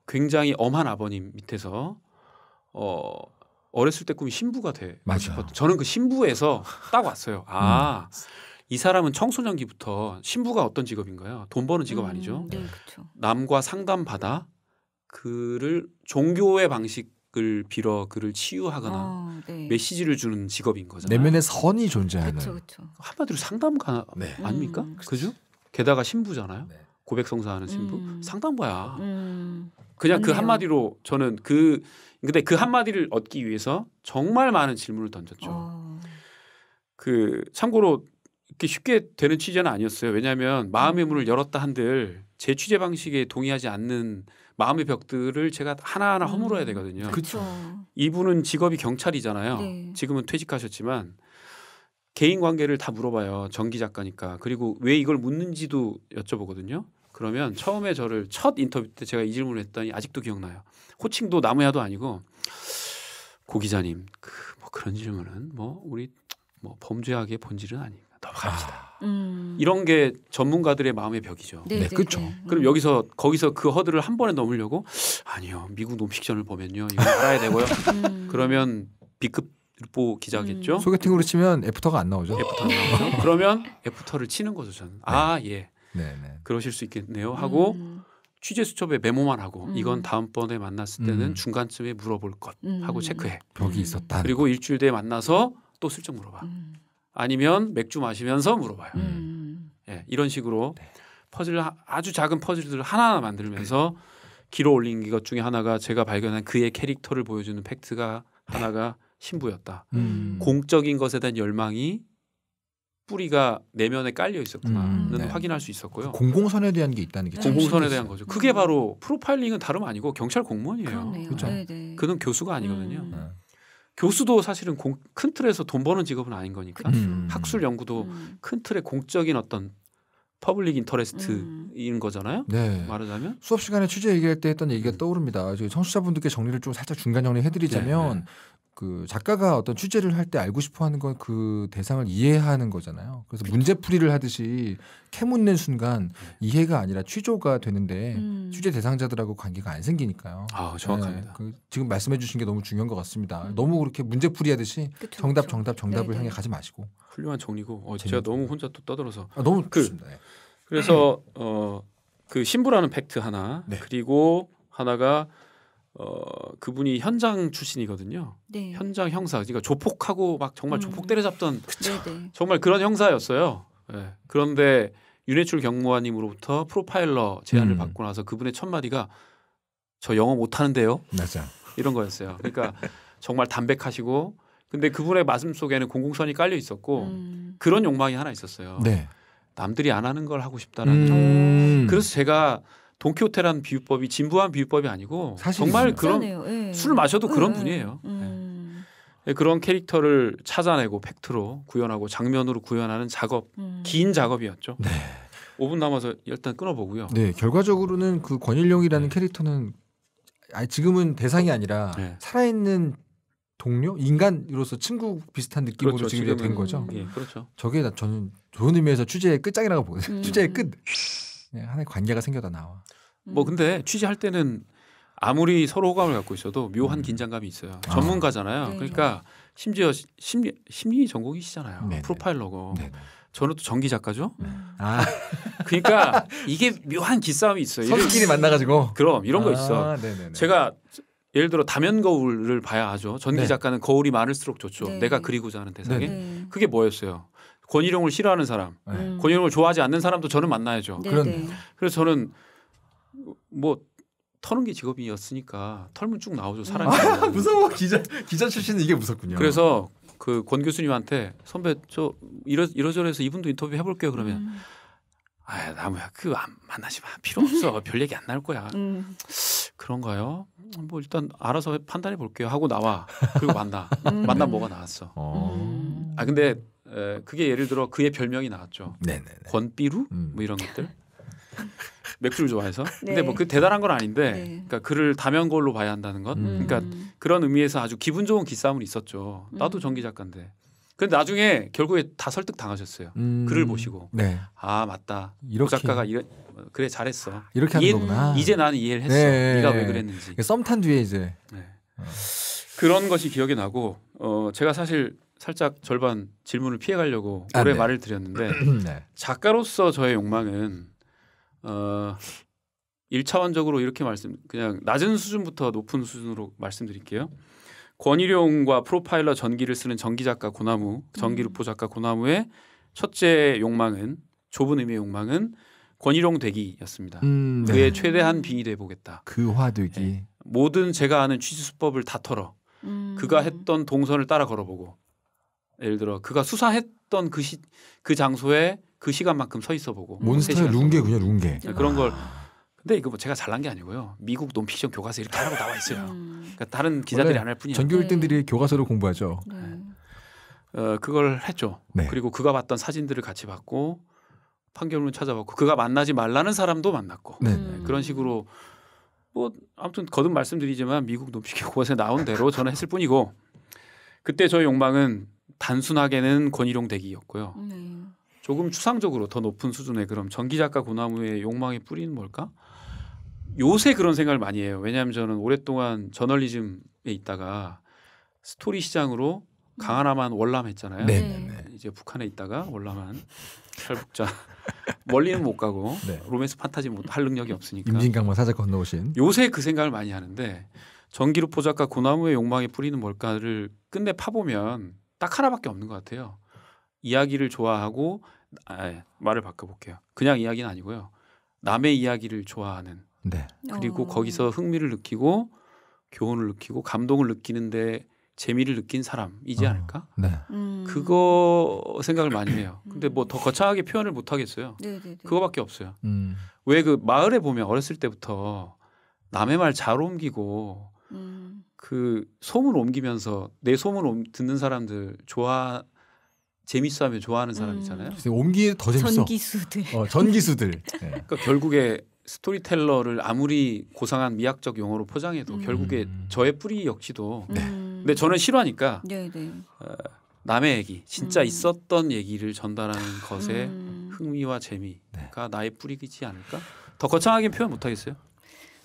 굉장히 엄한 아버님 밑에서 어 어렸을 때 꿈이 신부가 돼. 맞아. 저는 그 신부에서 딱 왔어요. [LAUGHS] 음. 아. 음. 이 사람은 청소년기부터 신부가 어떤 직업인가요? 돈 버는 직업 음, 아니죠? 네, 그렇죠. 남과 상담받아 그를 종교의 방식을 빌어 그를 치유하거나 어, 네. 메시지를 주는 직업인 거잖아요. 내면의 선이 존재하는. 그쵸, 그쵸. 한마디로 상담가 네. 아닙니까? 음, 그죠? 게다가 신부잖아요. 네. 고백 성사하는 신부 음. 상담가야. 음. 그냥 그 한마디로 저는 그 근데 그 한마디를 얻기 위해서 정말 많은 질문을 던졌죠. 어. 그 참고로 이렇게 쉽게 되는 취재는 아니었어요. 왜냐하면 마음의 문을 음. 열었다 한들 제 취재 방식에 동의하지 않는 마음의 벽들을 제가 하나하나 음. 허물어야 되거든요. 그렇죠. 이분은 직업이 경찰이잖아요. 네. 지금은 퇴직하셨지만 개인 관계를 다 물어봐요. 정기 작가니까. 그리고 왜 이걸 묻는지도 여쭤보거든요. 그러면 처음에 저를 첫 인터뷰 때 제가 이 질문을 했더니 아직도 기억나요. 호칭도 나무야도 아니고 고 기자님 그뭐 그런 질문은 뭐 우리 뭐 범죄학의 본질은 아닙니다. 넘어갑시다. 아. 음. 이런 게 전문가들의 마음의 벽이죠. 네, 네 그렇죠. 네. 그럼 여기서 거기서 그 허들을 한 번에 넘으려고 아니요 미국 놈식전을 보면요 이거 알아야 되고요. [LAUGHS] 음. 그러면 B급 보 기자겠죠. 음. 소개팅으로 치면 애프터가 안 나오죠. 애프터 안 나오죠. 그러면 애프터를 치는 거죠 저는. 네. 아 예. 네네. 그러실 수 있겠네요 하고 음. 취재 수첩에 메모만 하고 음. 이건 다음번에 만났을 때는 음. 중간쯤에 물어볼 것 음. 하고 체크해. 벽이 음. 있었다. 그리고 일주일 뒤에 만나서 또 슬쩍 물어봐. 음. 아니면 맥주 마시면서 물어봐요. 네, 이런 식으로 네. 퍼즐 아주 작은 퍼즐들을 하나하나 만들면서 길어 올린 것 중에 하나가 제가 발견한 그의 캐릭터를 보여주는 팩트가 하나가 네. 신부였다. 공적인 것에 대한 열망이 뿌리가 내면에 깔려 있었구나는 음, 네. 확인할 수 있었고요. 그 공공선에 대한 게 있다는 게 네. 공공선에 대한 거죠. 그게 바로 프로파일링은 다름 아니고 경찰 공무원이에요. 그렇죠. 그는 네, 네. 교수가 아니거든요. 음. 네. 교수도 사실은 공, 큰 틀에서 돈 버는 직업은 아닌 거니까 음. 학술 연구도 음. 큰 틀의 공적인 어떤 퍼블릭 인터레스트인 음. 거잖아요. 네. 말하자면 수업 시간에 취재 얘기할 때 했던 얘기가 음. 떠오릅니다. 저희 청취자분들께 정리를 좀 살짝 중간 정리해드리자면 네, 네. 그 작가가 어떤 취재를 할 때 알고 싶어 하는 건 그 대상을 이해하는 거잖아요. 그래서 그렇죠. 문제풀이를 하듯이 캐묻는 순간 네. 이해가 아니라 취조가 되는데 음. 취재 대상자들하고 관계가 안 생기니까요. 아, 정확합니다. 네, 그 지금 말씀해 주신 게 너무 중요한 것 같습니다. 음. 너무 그렇게 문제풀이 하듯이 그쵸, 정답 정답 정답을 네네. 네. 향해 가지 마시고. 훌륭한 정리고 어, 제가 너무 혼자 또 떠들어서 아, 너무 그, 좋습니다. 네. 그래서 어, 그 신부라는 팩트 하나 네. 그리고 하나가 어 그분이 현장 출신이거든요. 네. 현장 형사, 그러니까 조폭하고 막 정말 음. 조폭 때려잡던 정말 그런 형사였어요. 네. 그런데 윤해출 경무관님으로부터 프로파일러 제안을 음. 받고 나서 그분의 첫 마디가 저 영어 못하는데요. 맞아. 이런 거였어요. 그러니까 정말 담백하시고 근데 그분의 말씀 속에는 공공선이 깔려 있었고 음. 그런 욕망이 하나 있었어요. 네. 남들이 안 하는 걸 하고 싶다라는. 음. 그래서 제가 돈키호테라는 비유법이 진부한 비유법이 아니고 정말 그런 네. 예, 예. 술 마셔도 예, 그런 분이에요. 음. 네. 그런 캐릭터를 찾아내고 팩트로 구현하고 장면으로 구현하는 작업, 음. 긴 작업이었죠. 네. 5분 남아서 일단 끊어보고요. 네, 결과적으로는 그권일용이라는 네. 캐릭터는 아 지금은 대상이 아니라 어, 네. 살아있는 동료 인간으로서 친구 비슷한 느낌으로 그렇죠, 지금 된 거죠. 예, 그렇죠. 저게 저는 좋은 의미에서 취재의 끝장이라고 보거든요. 음. 취재의 [LAUGHS] 끝. 네, 하나의 관계가 생겨다 나와. 음. 뭐 근데 음. 취재할 때는 아무리 서로 호감을 갖고 있어도 묘한 음. 긴장감이 있어요. 아. 전문가잖아요. 네. 그러니까 네. 심지어 심리 심리 전공이시잖아요. 네네. 네. 프로파일러고. 네네. 저는 또 전기 작가죠. 음. 아. [LAUGHS] 그러니까 이게 묘한 기싸움이 있어요. 서로끼리 만나가지고. 그럼 이런 아, 거 있어. 네네네. 제가 예를 들어 다면 거울을 봐야 하죠. 전기 네. 작가는 거울이 많을수록 좋죠. 네. 내가 그리고자 하는 대상에 네. 그게 뭐였어요? 권희룡을 싫어하는 사람, 네. 음. 권희룡을 좋아하지 않는 사람도 저는 만나야죠. 네네. 네. 그래서 저는 뭐 터는 게 직업이었으니까 털면 쭉 나오죠 사람이. 아, [LAUGHS] 무서워 기자 기자 출신은 이게 무섭군요. 그래서 그 권 교수님한테 선배 저 이러 이러저러해서 이분도 인터뷰 해볼게요 그러면. 음. 아 나무야 그 안 만나지 마 필요 없어 [LAUGHS] 별 얘기 안 날 거야 음. 그런가요? 뭐 일단 알아서 판단해 볼게요 하고 나와 그리고 만나 [LAUGHS] 음. 만나 뭐가 나왔어. 어. 음. 아 근데 에, 그게 예를 들어 그의 별명이 나왔죠. 네네. 권삐루 음. 뭐 이런 것들. 맥주를 좋아해서. 근데 네. 뭐그 대단한 건 아닌데, 네. 그러니까 그를 다면골로 봐야 한다는 것. 음. 그러니까 그런 의미에서 아주 기분 좋은 기싸움은 있었죠. 나도 전기 음. 작가인데. 근데 나중에 결국에 다 설득 당하셨어요. 음. 글을 보시고 네. 아 맞다. 그 이렇게. 작가가 이래 그래 잘했어. 이렇게 하는 이해, 거구나. 이제 나는 이해를 했어. 네. 네 네가 왜 그랬는지. 썸탄 뒤에 이제 네. 그런 것이 기억에 나고 어 제가 사실 살짝 절반 질문을 피해가려고 아, 오래 네. 말을 드렸는데 [CLEARS THROAT] 네. 작가로서 저의 욕망은 어 1차원적으로 이렇게 말씀 그냥 낮은 수준부터 높은 수준으로 말씀드릴게요. 권일용과 프로파일러 전기를 쓰는 전기 작가 고나무, 전기 음. 루포 작가 고나무의 첫째 욕망은 좁은 의미의 욕망은 권일용 되기였습니다. 음, 네. 그의 최대한 빙의돼 보겠다. 그화되기. 예. 모든 제가 아는 취지 수법을 다 털어. 음. 그가 했던 동선을 따라 걸어보고 예를 들어 그가 수사했던 그, 시, 그 장소에 그 시간만큼 서 있어 보고 몬스터 룽게 그냥 룽게 네, 그런 걸 아. 근데 이거 뭐 제가 잘난 게 아니고요. 미국 논픽션 교과서 에 이렇게 하라고 나와 있어요. 음. 그러니까 다른 기자들이 안 할뿐이에 전교 1등들이 네. 교과서를 공부하죠. 네. 어, 그걸 했죠. 네. 그리고 그가 봤던 사진들을 같이 봤고 판결문 찾아봤고 그가 만나지 말라는 사람도 만났고 음. 그런 식으로 뭐 아무튼 거듭 말씀드리지만 미국 논픽션 교과서에 나온 대로 저는 했을 뿐이고 그때 저의 욕망은 단순하게는 권일용 대기였고요. 음, 네. 조금 추상적으로 더 높은 수준의 그럼 전기작가 고나무의 욕망의 뿌리는 뭘까? 요새 그런 생각을 많이 해요. 왜냐하면 저는 오랫동안 저널리즘에 있다가 스토리 시장으로 음. 강하나만 월남했잖아요. 네, 네, 네. 네 이제 북한에 있다가 월남한 탈북자 [LAUGHS] 멀리는 못 가고 네. 로맨스 판타지 못 할 능력이 없으니까 임진강만 사자 건너오신 요새 그 생각을 많이 하는데 전기루포 작가 고나무의 욕망의 뿌리는 뭘까를 끝내 파보면 딱 하나밖에 없는 것 같아요. 이야기를 좋아하고 아, 예, 말을 바꿔볼게요. 그냥 이야기는 아니고요. 남의 이야기를 좋아하는 네. 그리고 오. 어. 거기서 흥미를 느끼고 교훈을 느끼고 감동을 느끼는데 재미를 느낀 사람이지 어, 않을까? 네. 음. 그거 생각을 많이 해요. 음. 근데 뭐 더 거창하게 표현을 못 하겠어요. 네네네. 그거밖에 없어요. 음. 왜그 마을에 보면 어렸을 때부터 남의 말 잘 옮기고 음. 그 소문 옮기면서 내 소문 듣는 사람들 좋아 재밌어하면 좋아하는 사람이잖아요. 음. 옮기 더 재밌어. 전기수들. 어, 전기수들. 네. [LAUGHS] 그러니까 결국에 스토리텔러를 아무리 고상한 미학적 용어로 포장해도 음. 결국에 음. 저의 뿌리 역시도. 음. 네. 근데 저는 싫어하니까. 네, 네. 어, 남의 얘기, 진짜 음. 있었던 얘기를 전달하는 것에 음. 흥미와 재미가 네. 나의 뿌리이지 않을까? 더 거창하게 표현 못하겠어요.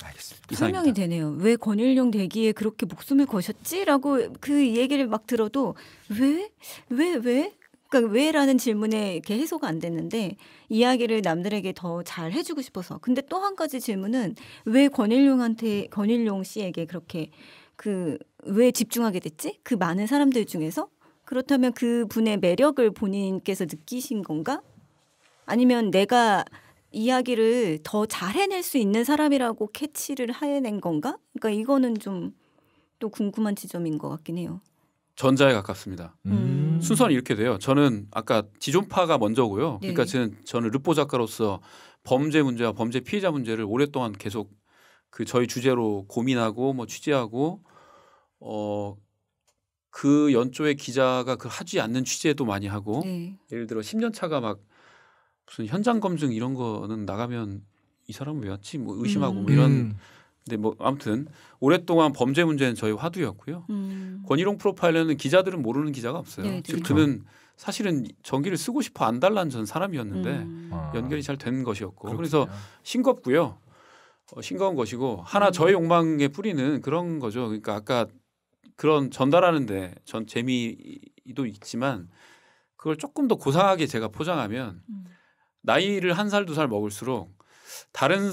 알겠습니다. 설명이 되네요. 왜 권율용 대기에 그렇게 목숨을 거셨지라고 그 얘기를 막 들어도 왜 왜, 왜? 그러니까 왜라는 질문에 이렇게 해소가 안 됐는데 이야기를 남들에게 더 잘 해주고 싶어서. 근데 또 한 가지 질문은 왜 권일용한테 권일용 씨에게 그렇게 그 왜 집중하게 됐지? 그 많은 사람들 중에서 그렇다면 그 분의 매력을 본인께서 느끼신 건가? 아니면 내가 이야기를 더 잘해낼 수 있는 사람이라고 캐치를 해낸 건가? 그러니까 이거는 좀 또 궁금한 지점인 것 같긴 해요. 전자에 가깝습니다. 음. 음. 순서는 이렇게 돼요. 저는 아까 지존파가 먼저고요. 네. 그러니까 저는 저는 르포 작가로서 범죄 문제와 범죄 피해자 문제를 오랫동안 계속 그 저희 주제로 고민하고 뭐 취재하고 어. 그 연초에 기자가 그 하지 않는 취재도 많이 하고 네. 예를 들어 10년 차가 막 무슨 현장 검증 이런 거는 나가면 이 사람은 왜 왔지? 뭐 의심하고 뭐 음. 뭐 이런. 음. 근데 뭐 아무튼 오랫동안 범죄 문제는 저희 화두였고요. 음. 권희룡 프로파일러는 기자들은 모르는 기자가 없어요. 네, 즉 그렇죠. 그는 사실은 전기를 쓰고 싶어 안 달란 전 사람이었는데 음. 아. 연결이 잘 된 것이었고 그렇군요. 그래서 싱겁고요. 어, 싱거운 것이고 하나 음. 저의 욕망의 뿌리는 그런 거죠. 그러니까 아까 그런 전달하는데 전 재미도 있지만 그걸 조금 더 고상하게 제가 포장하면 음. 나이를 한 살, 두 살 먹을수록 다른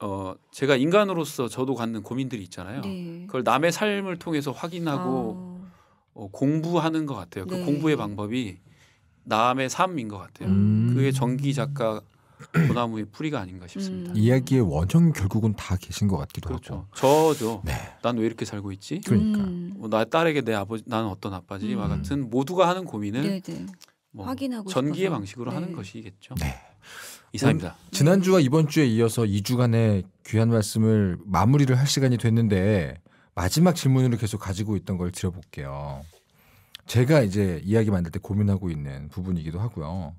어 제가 인간으로서 저도 갖는 고민들이 있잖아요. 네. 그걸 남의 삶을 통해서 확인하고 아. 어, 공부하는 것 같아요. 그 네. 공부의 방법이 남의 삶인 것 같아요. 음. 그게 정기 작가 고나무의 뿌리가 아닌가 싶습니다. 음. 이야기의 원천 결국은 다 계신 것 같기도 그렇죠. 하고. 저죠. 네. 난왜 이렇게 살고 있지? 그러니까. 음. 뭐, 나 딸에게 내 아버지 나는 어떤 아빠지와 음. 같은 모두가 하는 고민을 네, 네. 뭐 확인하고 전기의 싶어서. 방식으로 하는 네. 것이겠죠. 네. 이상입니다. 음, 지난주와 이번 주에 이어서 2주간의 귀한 말씀을 마무리를 할 시간이 됐는데 마지막 질문으로 계속 가지고 있던 걸 드려볼게요. 제가 이제 이야기 만들 때 고민하고 있는 부분이기도 하고요.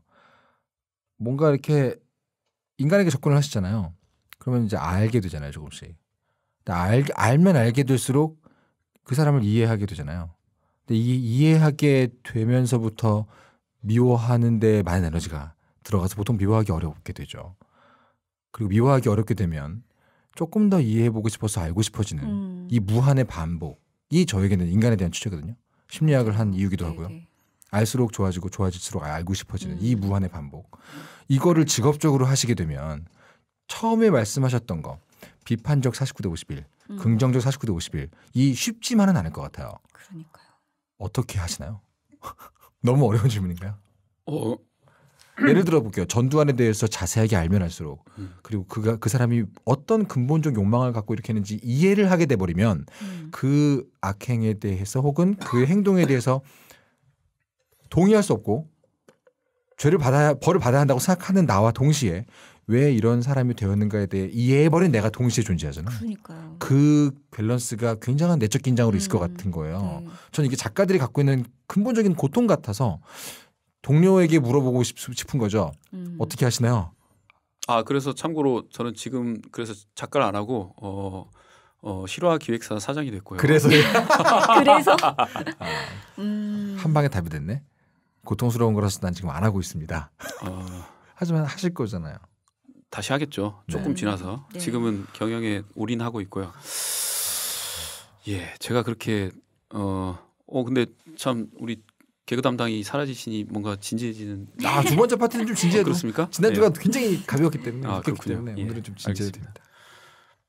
뭔가 이렇게 인간에게 접근을 하시잖아요. 그러면 이제 알게 되잖아요, 조금씩. 알, 알면 알게 될수록 그 사람을 이해하게 되잖아요. 근데 이 이해하게 되면서부터 미워하는데 많은 에너지가 들어가서 보통 미워하기 어렵게 되죠. 그리고 미워하기 어렵게 되면 조금 더 이해해보고 싶어서 알고 싶어지는 음. 이 무한의 반복이 저에게는 인간에 대한 취재거든요. 심리학을 한 음, 이유기도 네, 하고요. 네. 알수록 좋아지고 좋아질수록 알고 싶어지는 음. 이 무한의 반복. 이거를 직업적으로 하시게 되면 처음에 말씀하셨던 거 비판적 49대 51, 음. 긍정적 49대 51. 이 쉽지만은 않을 것 같아요. 그러니까요. 어떻게 하시나요? [LAUGHS] 너무 어려운 질문인가요? 어, 예를 들어 볼게요. 전두환에 대해서 자세하게 알면 할수록 그리고 그가 그 사람이 어떤 근본적 욕망을 갖고 이렇게 했는지 이해를 하게 돼 버리면 음. 그 악행에 대해서 혹은 그 행동에 대해서 동의할 수 없고 죄를 받아야 벌을 받아야 한다고 생각하는 나와 동시에 왜 이런 사람이 되었는가에 대해 이해해버린 내가 동시에 존재하잖아. 그러니까요. 그 밸런스가 굉장한 내적 긴장으로 음. 있을 것 음. 같은 거예요. 네. 저는 이게 작가들이 갖고 있는 근본적인 고통 같아서 동료에게 물어보고 싶, 은 거죠. 음. 어떻게 하시나요? 아 그래서 참고로 저는 지금 그래서 작가를 안 하고 어, 어 실화 기획사 사장이 됐고요. [LAUGHS] 그래서 그래서 [LAUGHS] 아. 음. 한 방에 답이 됐네. 고통스러운 거라서 난 지금 안 하고 있습니다. 어... [LAUGHS] 하지만 하실 거잖아요. 다시 하겠죠. 조금 네. 지나서 네. 지금은 경영에 올인하고 있고요. 예, 제가 그렇게 어, 어 근데 참 우리 개그 담당이 사라지시니 뭔가 진지해지는. 아두 번째 파트는 좀 진지해도 그렇습니까? 지난주가 네. 굉장히 가벼웠기 때문에 아, 그렇기 때문에 예, 오늘은 좀 진지해야 됩니다.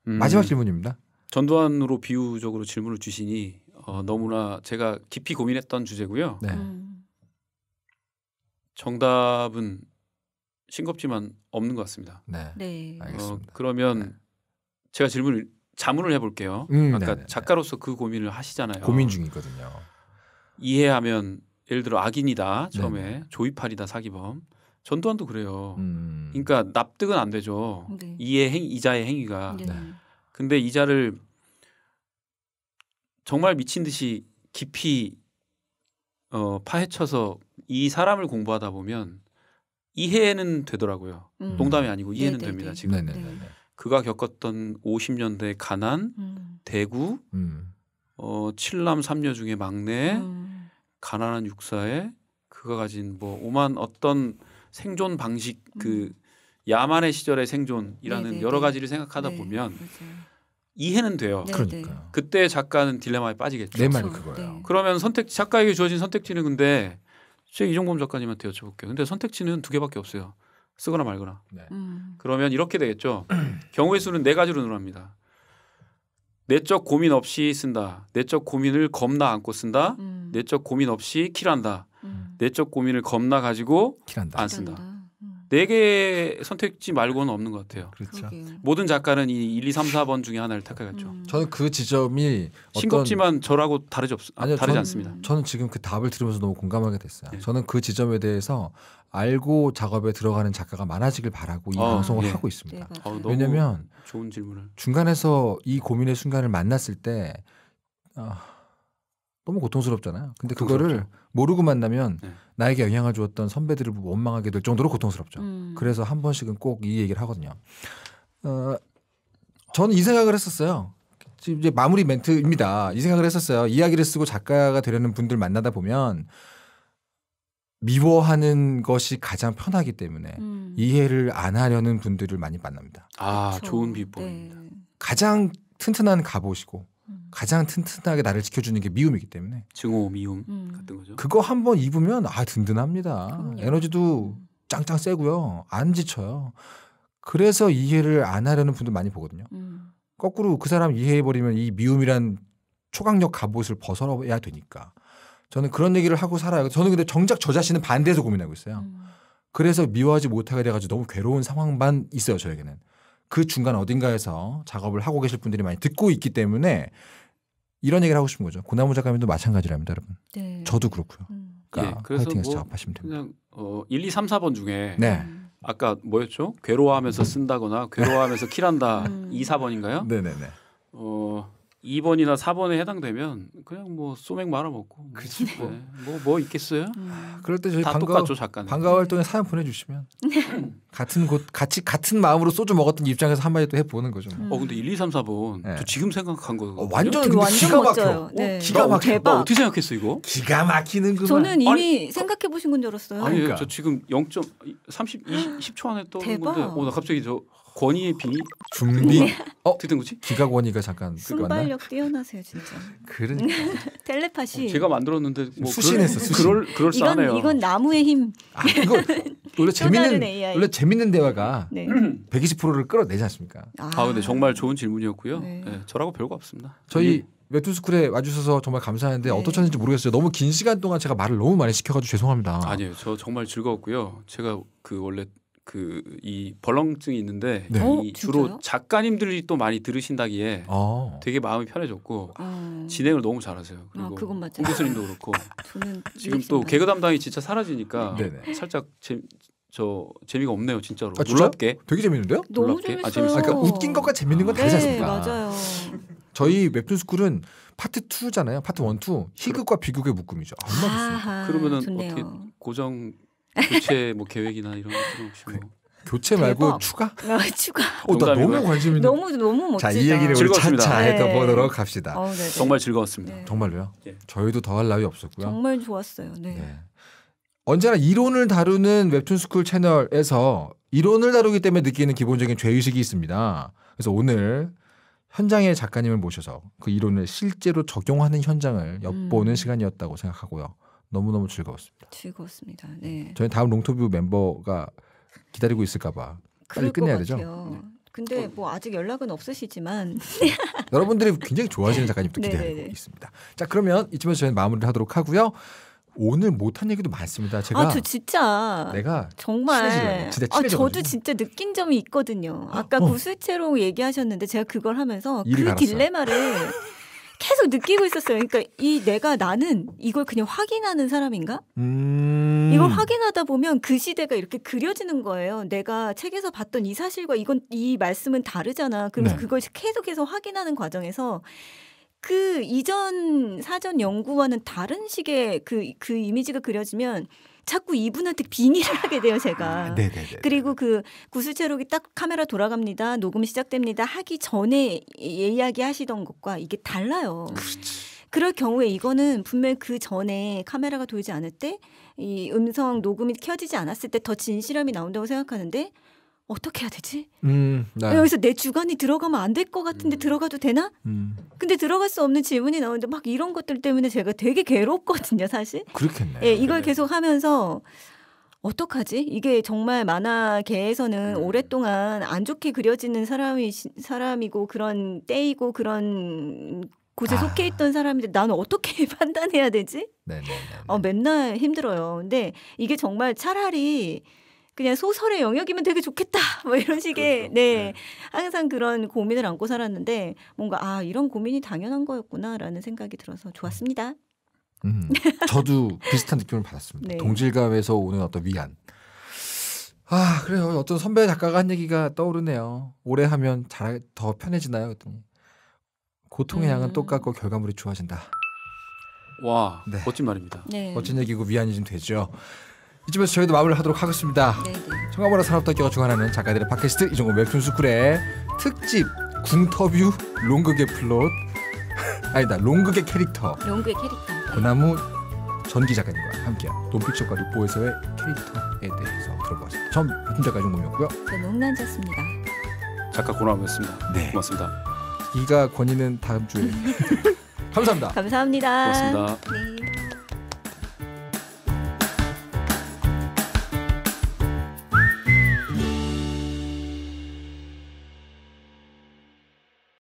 음, 마지막 질문입니다. 전두환으로 비유적으로 질문을 주시니 어, 너무나 제가 깊이 고민했던 주제고요. 네. 음. 정답은 싱겁지만 없는 것 같습니다. 네, 네. 어, 그러면 네. 제가 질문을 자문을 해볼게요. 음, 아까 네네네. 네, 네. 작가로서 그 고민을 하시잖아요. 고민 중이거든요. 이해하면 예를 들어 악인이다 처음에 네 조이팔이다 사기범 전두환도 그래요. 음. 그러니까 납득은 안 되죠. 네. 이의 행 이자의 행위가. 네. 네. 근데 이자를 정말 미친 듯이 깊이 어, 파헤쳐서 이 사람을 공부하다 보면 이해는 되더라고요. 음. 농담이 아니고 이해는 네네네. 네, 됩니다. 네. 지금 네네네. 그가 겪었던 50년대 가난, 음. 대구, 음. 어, 칠남 삼녀 중에 막내. 음. 가난한 육사에 그가 가진 뭐 오만 어떤 생존 방식 음. 그 야만의 시절의 생존이라는 네네, 네, 여러 네. 가지를 생각하다 네, 보면 맞아요. 이해는 돼요. 그러니까 그때 작가는 딜레마에 빠지겠죠. 내 말이 그거예요. 네. 그러면 선택 작가에게 주어진 선택지는 근데 제 이종범 작가님한테 여쭤볼게요. 근데 선택지는 두 개밖에 없어요. 쓰거나 말거나. 음. 그러면 이렇게 되겠죠. [CLEARS THROAT] 경우의 수는 네 가지로 늘어납니다. 내적 고민 없이 쓴다. 내적 고민을 겁나 안고 쓴다. 음. 내적 고민 없이 킬한다. 음. 내적 고민을 겁나 가지고 킬한다. 안 쓴다. 킬네개 음. 선택지 말고는 없는 것 같아요. 그렇죠. 모든 작가는 이 1, 2, 3, 4번 중에 하나를 택해갔죠. 음. 저는 그 지점이 싱겁지만 저라고 다르지 없 아니요, 다르지 저는, 않습니다. 저는 지금 그 답을 들으면서 너무 공감하게 됐어요. 네. 저는 그 지점에 대해서 알고 작업에 들어가는 작가가 많아지길 바라고 이 아, 방송을 예. 하고 있습니다. 네, 아, 왜냐면 좋은 질문을 중간에서 이 고민의 순간을 만났을 때 아, 너무 고통스럽잖아요. 근데 그거를 모르고 만나면 네. 나에게 영향을 주었던 선배들을 원망하게 될 정도로 고통스럽죠. 음. 그래서 한 번씩은 꼭 이 얘기를 하거든요. 어, 저는 이 생각을 했었어요. 지금 이제 마무리 멘트입니다. 이 생각을 했었어요. 이야기를 쓰고 작가가 되려는 분들 만나다 보면 미워하는 것이 가장 편하기 때문에 음. 이해를 안 하려는 분들을 많이 만납니다. 아, 그렇죠. 좋은 네. 비법입니다. 네. 가장 튼튼한 갑옷이고 음. 가장 튼튼하게 나를 지켜주는 게 미움이기 때문에 증오 미움 음. 같은 거죠. 그거 한번 입으면 아 든든합니다. 그럼요. 에너지도 음. 짱짱 세고요. 안 지쳐요. 그래서 이해를 안 하려는 분들 많이 보거든요. 음. 거꾸로 그 사람 이해해버리면 이 미움이란 초강력 갑옷을 벗어야 되니까 저는 그런 얘기를 하고 살아요. 저는 근데 정작 저 자신은 반대에서 고민하고 있어요. 음. 그래서 미워하지 못하게 돼가지고 너무 괴로운 상황만 있어요. 저에게는 그 중간 어딘가에서 작업을 하고 계실 분들이 많이 듣고 있기 때문에 이런 얘기를 하고 싶은 거죠. 고나무 작가님도 마찬가지랍니다, 여러분. 네. 저도 그렇고요. 음. 그러니까 네, 그래서 뭐 작업하시면 됩니다. 그냥 어, 1, 2, 3, 4번 중에 네. 아까 뭐였죠? 괴로워하면서 음. 쓴다거나 괴로워하면서 킬한다 음. 2, 4번인가요? 네네네. 2번이나 4번에 해당되면 그냥 뭐 소맥 말아 먹고 그렇지 뭐. 그렇죠. 네. 뭐, 뭐 있겠어요? 음. 그럴 때 저희 반가 반가 활동에 사연 보내주시면 음. [LAUGHS] 같은 곳 같이 같은 마음으로 소주 먹었던 입장에서 한마디 또 해보는 거죠. 음. 어 근데 1, 2, 3, 4번 네. 저 지금 생각한 거 어, 완전 완전 기가 막혀. 어, 네. 어, 기가 막혀. 대박. 나 어떻게 생각했어 이거? 기가 막히는구만. 저는 이미 아니, 생각해 보신 건 줄 알았어요. 아니 그러니까. 저 지금 0.30 20, 10초 안에 떠오른 건데 어, 나 갑자기 저 권위의 비 준비 어 어떻게 된 거지? 기각 원이가 잠깐 순발력 뛰어나세요 진짜. 그런 그러니까. [LAUGHS] 텔레파시. 어, 제가 만들었는데 뭐 수신했어. 수신. 그럴 그럴 이건 이건 나무의 힘. 아 이거 원래 [LAUGHS] 재밌는 AI. 원래 재밌는 대화가 네. 120%를 [CLEARS THROAT] 끌어내지 않습니까? 아, 아 근데 정말 좋은 질문이었고요. 네. 네, 저라고 별거 없습니다. 저희 웹툰스쿨에 예. 와주셔서 정말 감사했는데 네. 어떠셨는지 모르겠어요. 너무 긴 시간 동안 제가 말을 너무 많이 시켜가지고 죄송합니다. 아니요저 정말 즐거웠고요. 제가 그 원래 그이 벌렁증이 있는데 네. 어? 이 오, 주로 작가님들이 또 많이 들으신다기에 아. 되게 마음이 편해졌고 아. 진행을 너무 잘하세요. 아, 그리고 아, 그건 맞아요. 교수님도 그렇고 [LAUGHS] 지금 또 개그 담당이 진짜 사라지니까 네. 살짝 제, 저 재미가 없네요 진짜로 아, 진짜? 놀랍게 되게 재밌는데요? 너무 놀랍게? 아, 재밌어요. 아, 재밌어요. 그러니까 웃긴 것과 재밌는 건 아, 다르지 네, 않습니까? 맞아요. 저희 웹툰 스쿨은 파트 2잖아요. 파트 1, 2 희극과 비극의 묶음이죠. 아, 얼마나 아, 좋습니까? 그러면은 좋네요. 어떻게 고정 교체 뭐 계획이나 이런 것들은 없이 뭐. 그 교체 말고 대박. 추가? 어, 추가. 어, 나 너무 관심이 너무 너무 멋지다. 자, 이 얘기를 우리 차차 네. 해보도록 합시다. 어, 네, 네. 정말 즐거웠습니다. 네. 정말로요? 네. 저희도 더할 나위 없었고요. 정말 좋았어요. 네. 네. 언제나 이론을 다루는 웹툰 스쿨 채널에서 이론을 다루기 때문에 느끼는 기본적인 죄의식이 있습니다. 그래서 오늘 현장의 작가님을 모셔서 그 이론을 실제로 적용하는 현장을 엿보는 음. 시간이었다고 생각하고요. 너무너무 즐거웠습니다. 즐거웠습니다. 음. 네. 저희 다음 롱토뷰 멤버가 기다리고 있을까봐 빨리 끝내야 되죠. 네. 근데 어. 뭐 아직 연락은 없으시지만 음. [LAUGHS] 여러분들이 굉장히 좋아하시는 네. 작가님도 기대하고 네, 네, 있습니다. 자 그러면 이쯤에서 저희 마무리를 하도록 하고요. 오늘 못한 얘기도 많습니다. 제가 아, 저 진짜 내가 정말 친해지려고, 진짜 아, 저도 진짜 느낀 점이 있거든요. 아까 어, 어. 그 구슬채로 얘기하셨는데 제가 그걸 하면서 그갈았어 딜레마를 [LAUGHS] 계속 느끼고 있었어요. 그러니까 이 내가 나는 이걸 그냥 확인하는 사람인가? 음... 이걸 확인하다 보면 그 시대가 이렇게 그려지는 거예요. 내가 책에서 봤던 이 사실과 이건 이 말씀은 다르잖아. 그러면서 네. 그걸 계속해서 확인하는 과정에서 그 이전 사전 연구와는 다른 식의 그, 그 이미지가 그려지면 자꾸 이분한테 빙의를 [LAUGHS] 하게 돼요, 제가. 아, 그리고 그 구슬체록이 딱 카메라 돌아갑니다. 녹음 시작됩니다. 하기 전에 이야기 하시던 것과 이게 달라요. 그렇지. 그럴 경우에 이거는 분명히 그 전에 카메라가 돌지 않을 때 이 음성 녹음이 켜지지 않았을 때 더 진실함이 나온다고 생각하는데 어떻게 해야 되지? 음, 네. 여기서 내 주관이 들어가면 안 될 것 같은데 음. 들어가도 되나? 음. 근데 들어갈 수 없는 질문이 나오는데 막 이런 것들 때문에 제가 되게 괴롭거든요, 사실. 그렇겠네. 예, 이걸 그 계속 하면서 어떡하지? 이게 정말 만화계에서는 음. 오랫동안 안 좋게 그려지는 사람이 사람이고 그런 때이고 그런 곳에 아. 속해 있던 사람인데 나는 어떻게 [LAUGHS] 판단해야 되지? 네네네. 네, 네, 어, 맨날 힘들어요. 근데 이게 정말 차라리 그냥 소설의 영역이면 되게 좋겠다. [LAUGHS] 뭐 이런 식의 그렇죠. 네. 네. 항상 그런 고민을 안고 살았는데 뭔가 아, 이런 고민이 당연한 거였구나라는 생각이 들어서 좋았습니다. 음. [LAUGHS] 저도 비슷한 느낌을 받았습니다. 네. 동질감에서 오는 어떤 위안. 아, 그래요. 어떤 선배 작가가 한 얘기가 떠오르네요. 오래 하면 잘 더 편해지나요? 그랬더니 고통의 양은 음. 똑같고 결과물이 좋아진다. 와, 네. 멋진 말입니다. 네. 멋진 얘기고 위안이 좀 되죠. 이쯤에서 저희도 마무리를 하도록 하겠습니다. 네, 네. 청가보라 산업학교가 주관하는 작가들의 팟캐스트 이종호 웹툰스쿨의 특집 궁터뷰 롱극의 플롯 [LAUGHS] 아니다 롱극의 캐릭터 롱극의 캐릭터 네. 고나무 전기 작가님과 함께한 논픽션과 독보에서의 캐릭터에 대해서 들어보았습니다. 전 웹툰 작가 종범이고요저 농란자입니다. 작가 고나무였습니다. 네. 고맙습니다. 이가 권위는 다음 주에 [LAUGHS] 감사합니다. 감사합니다. 고맙습니다. 네.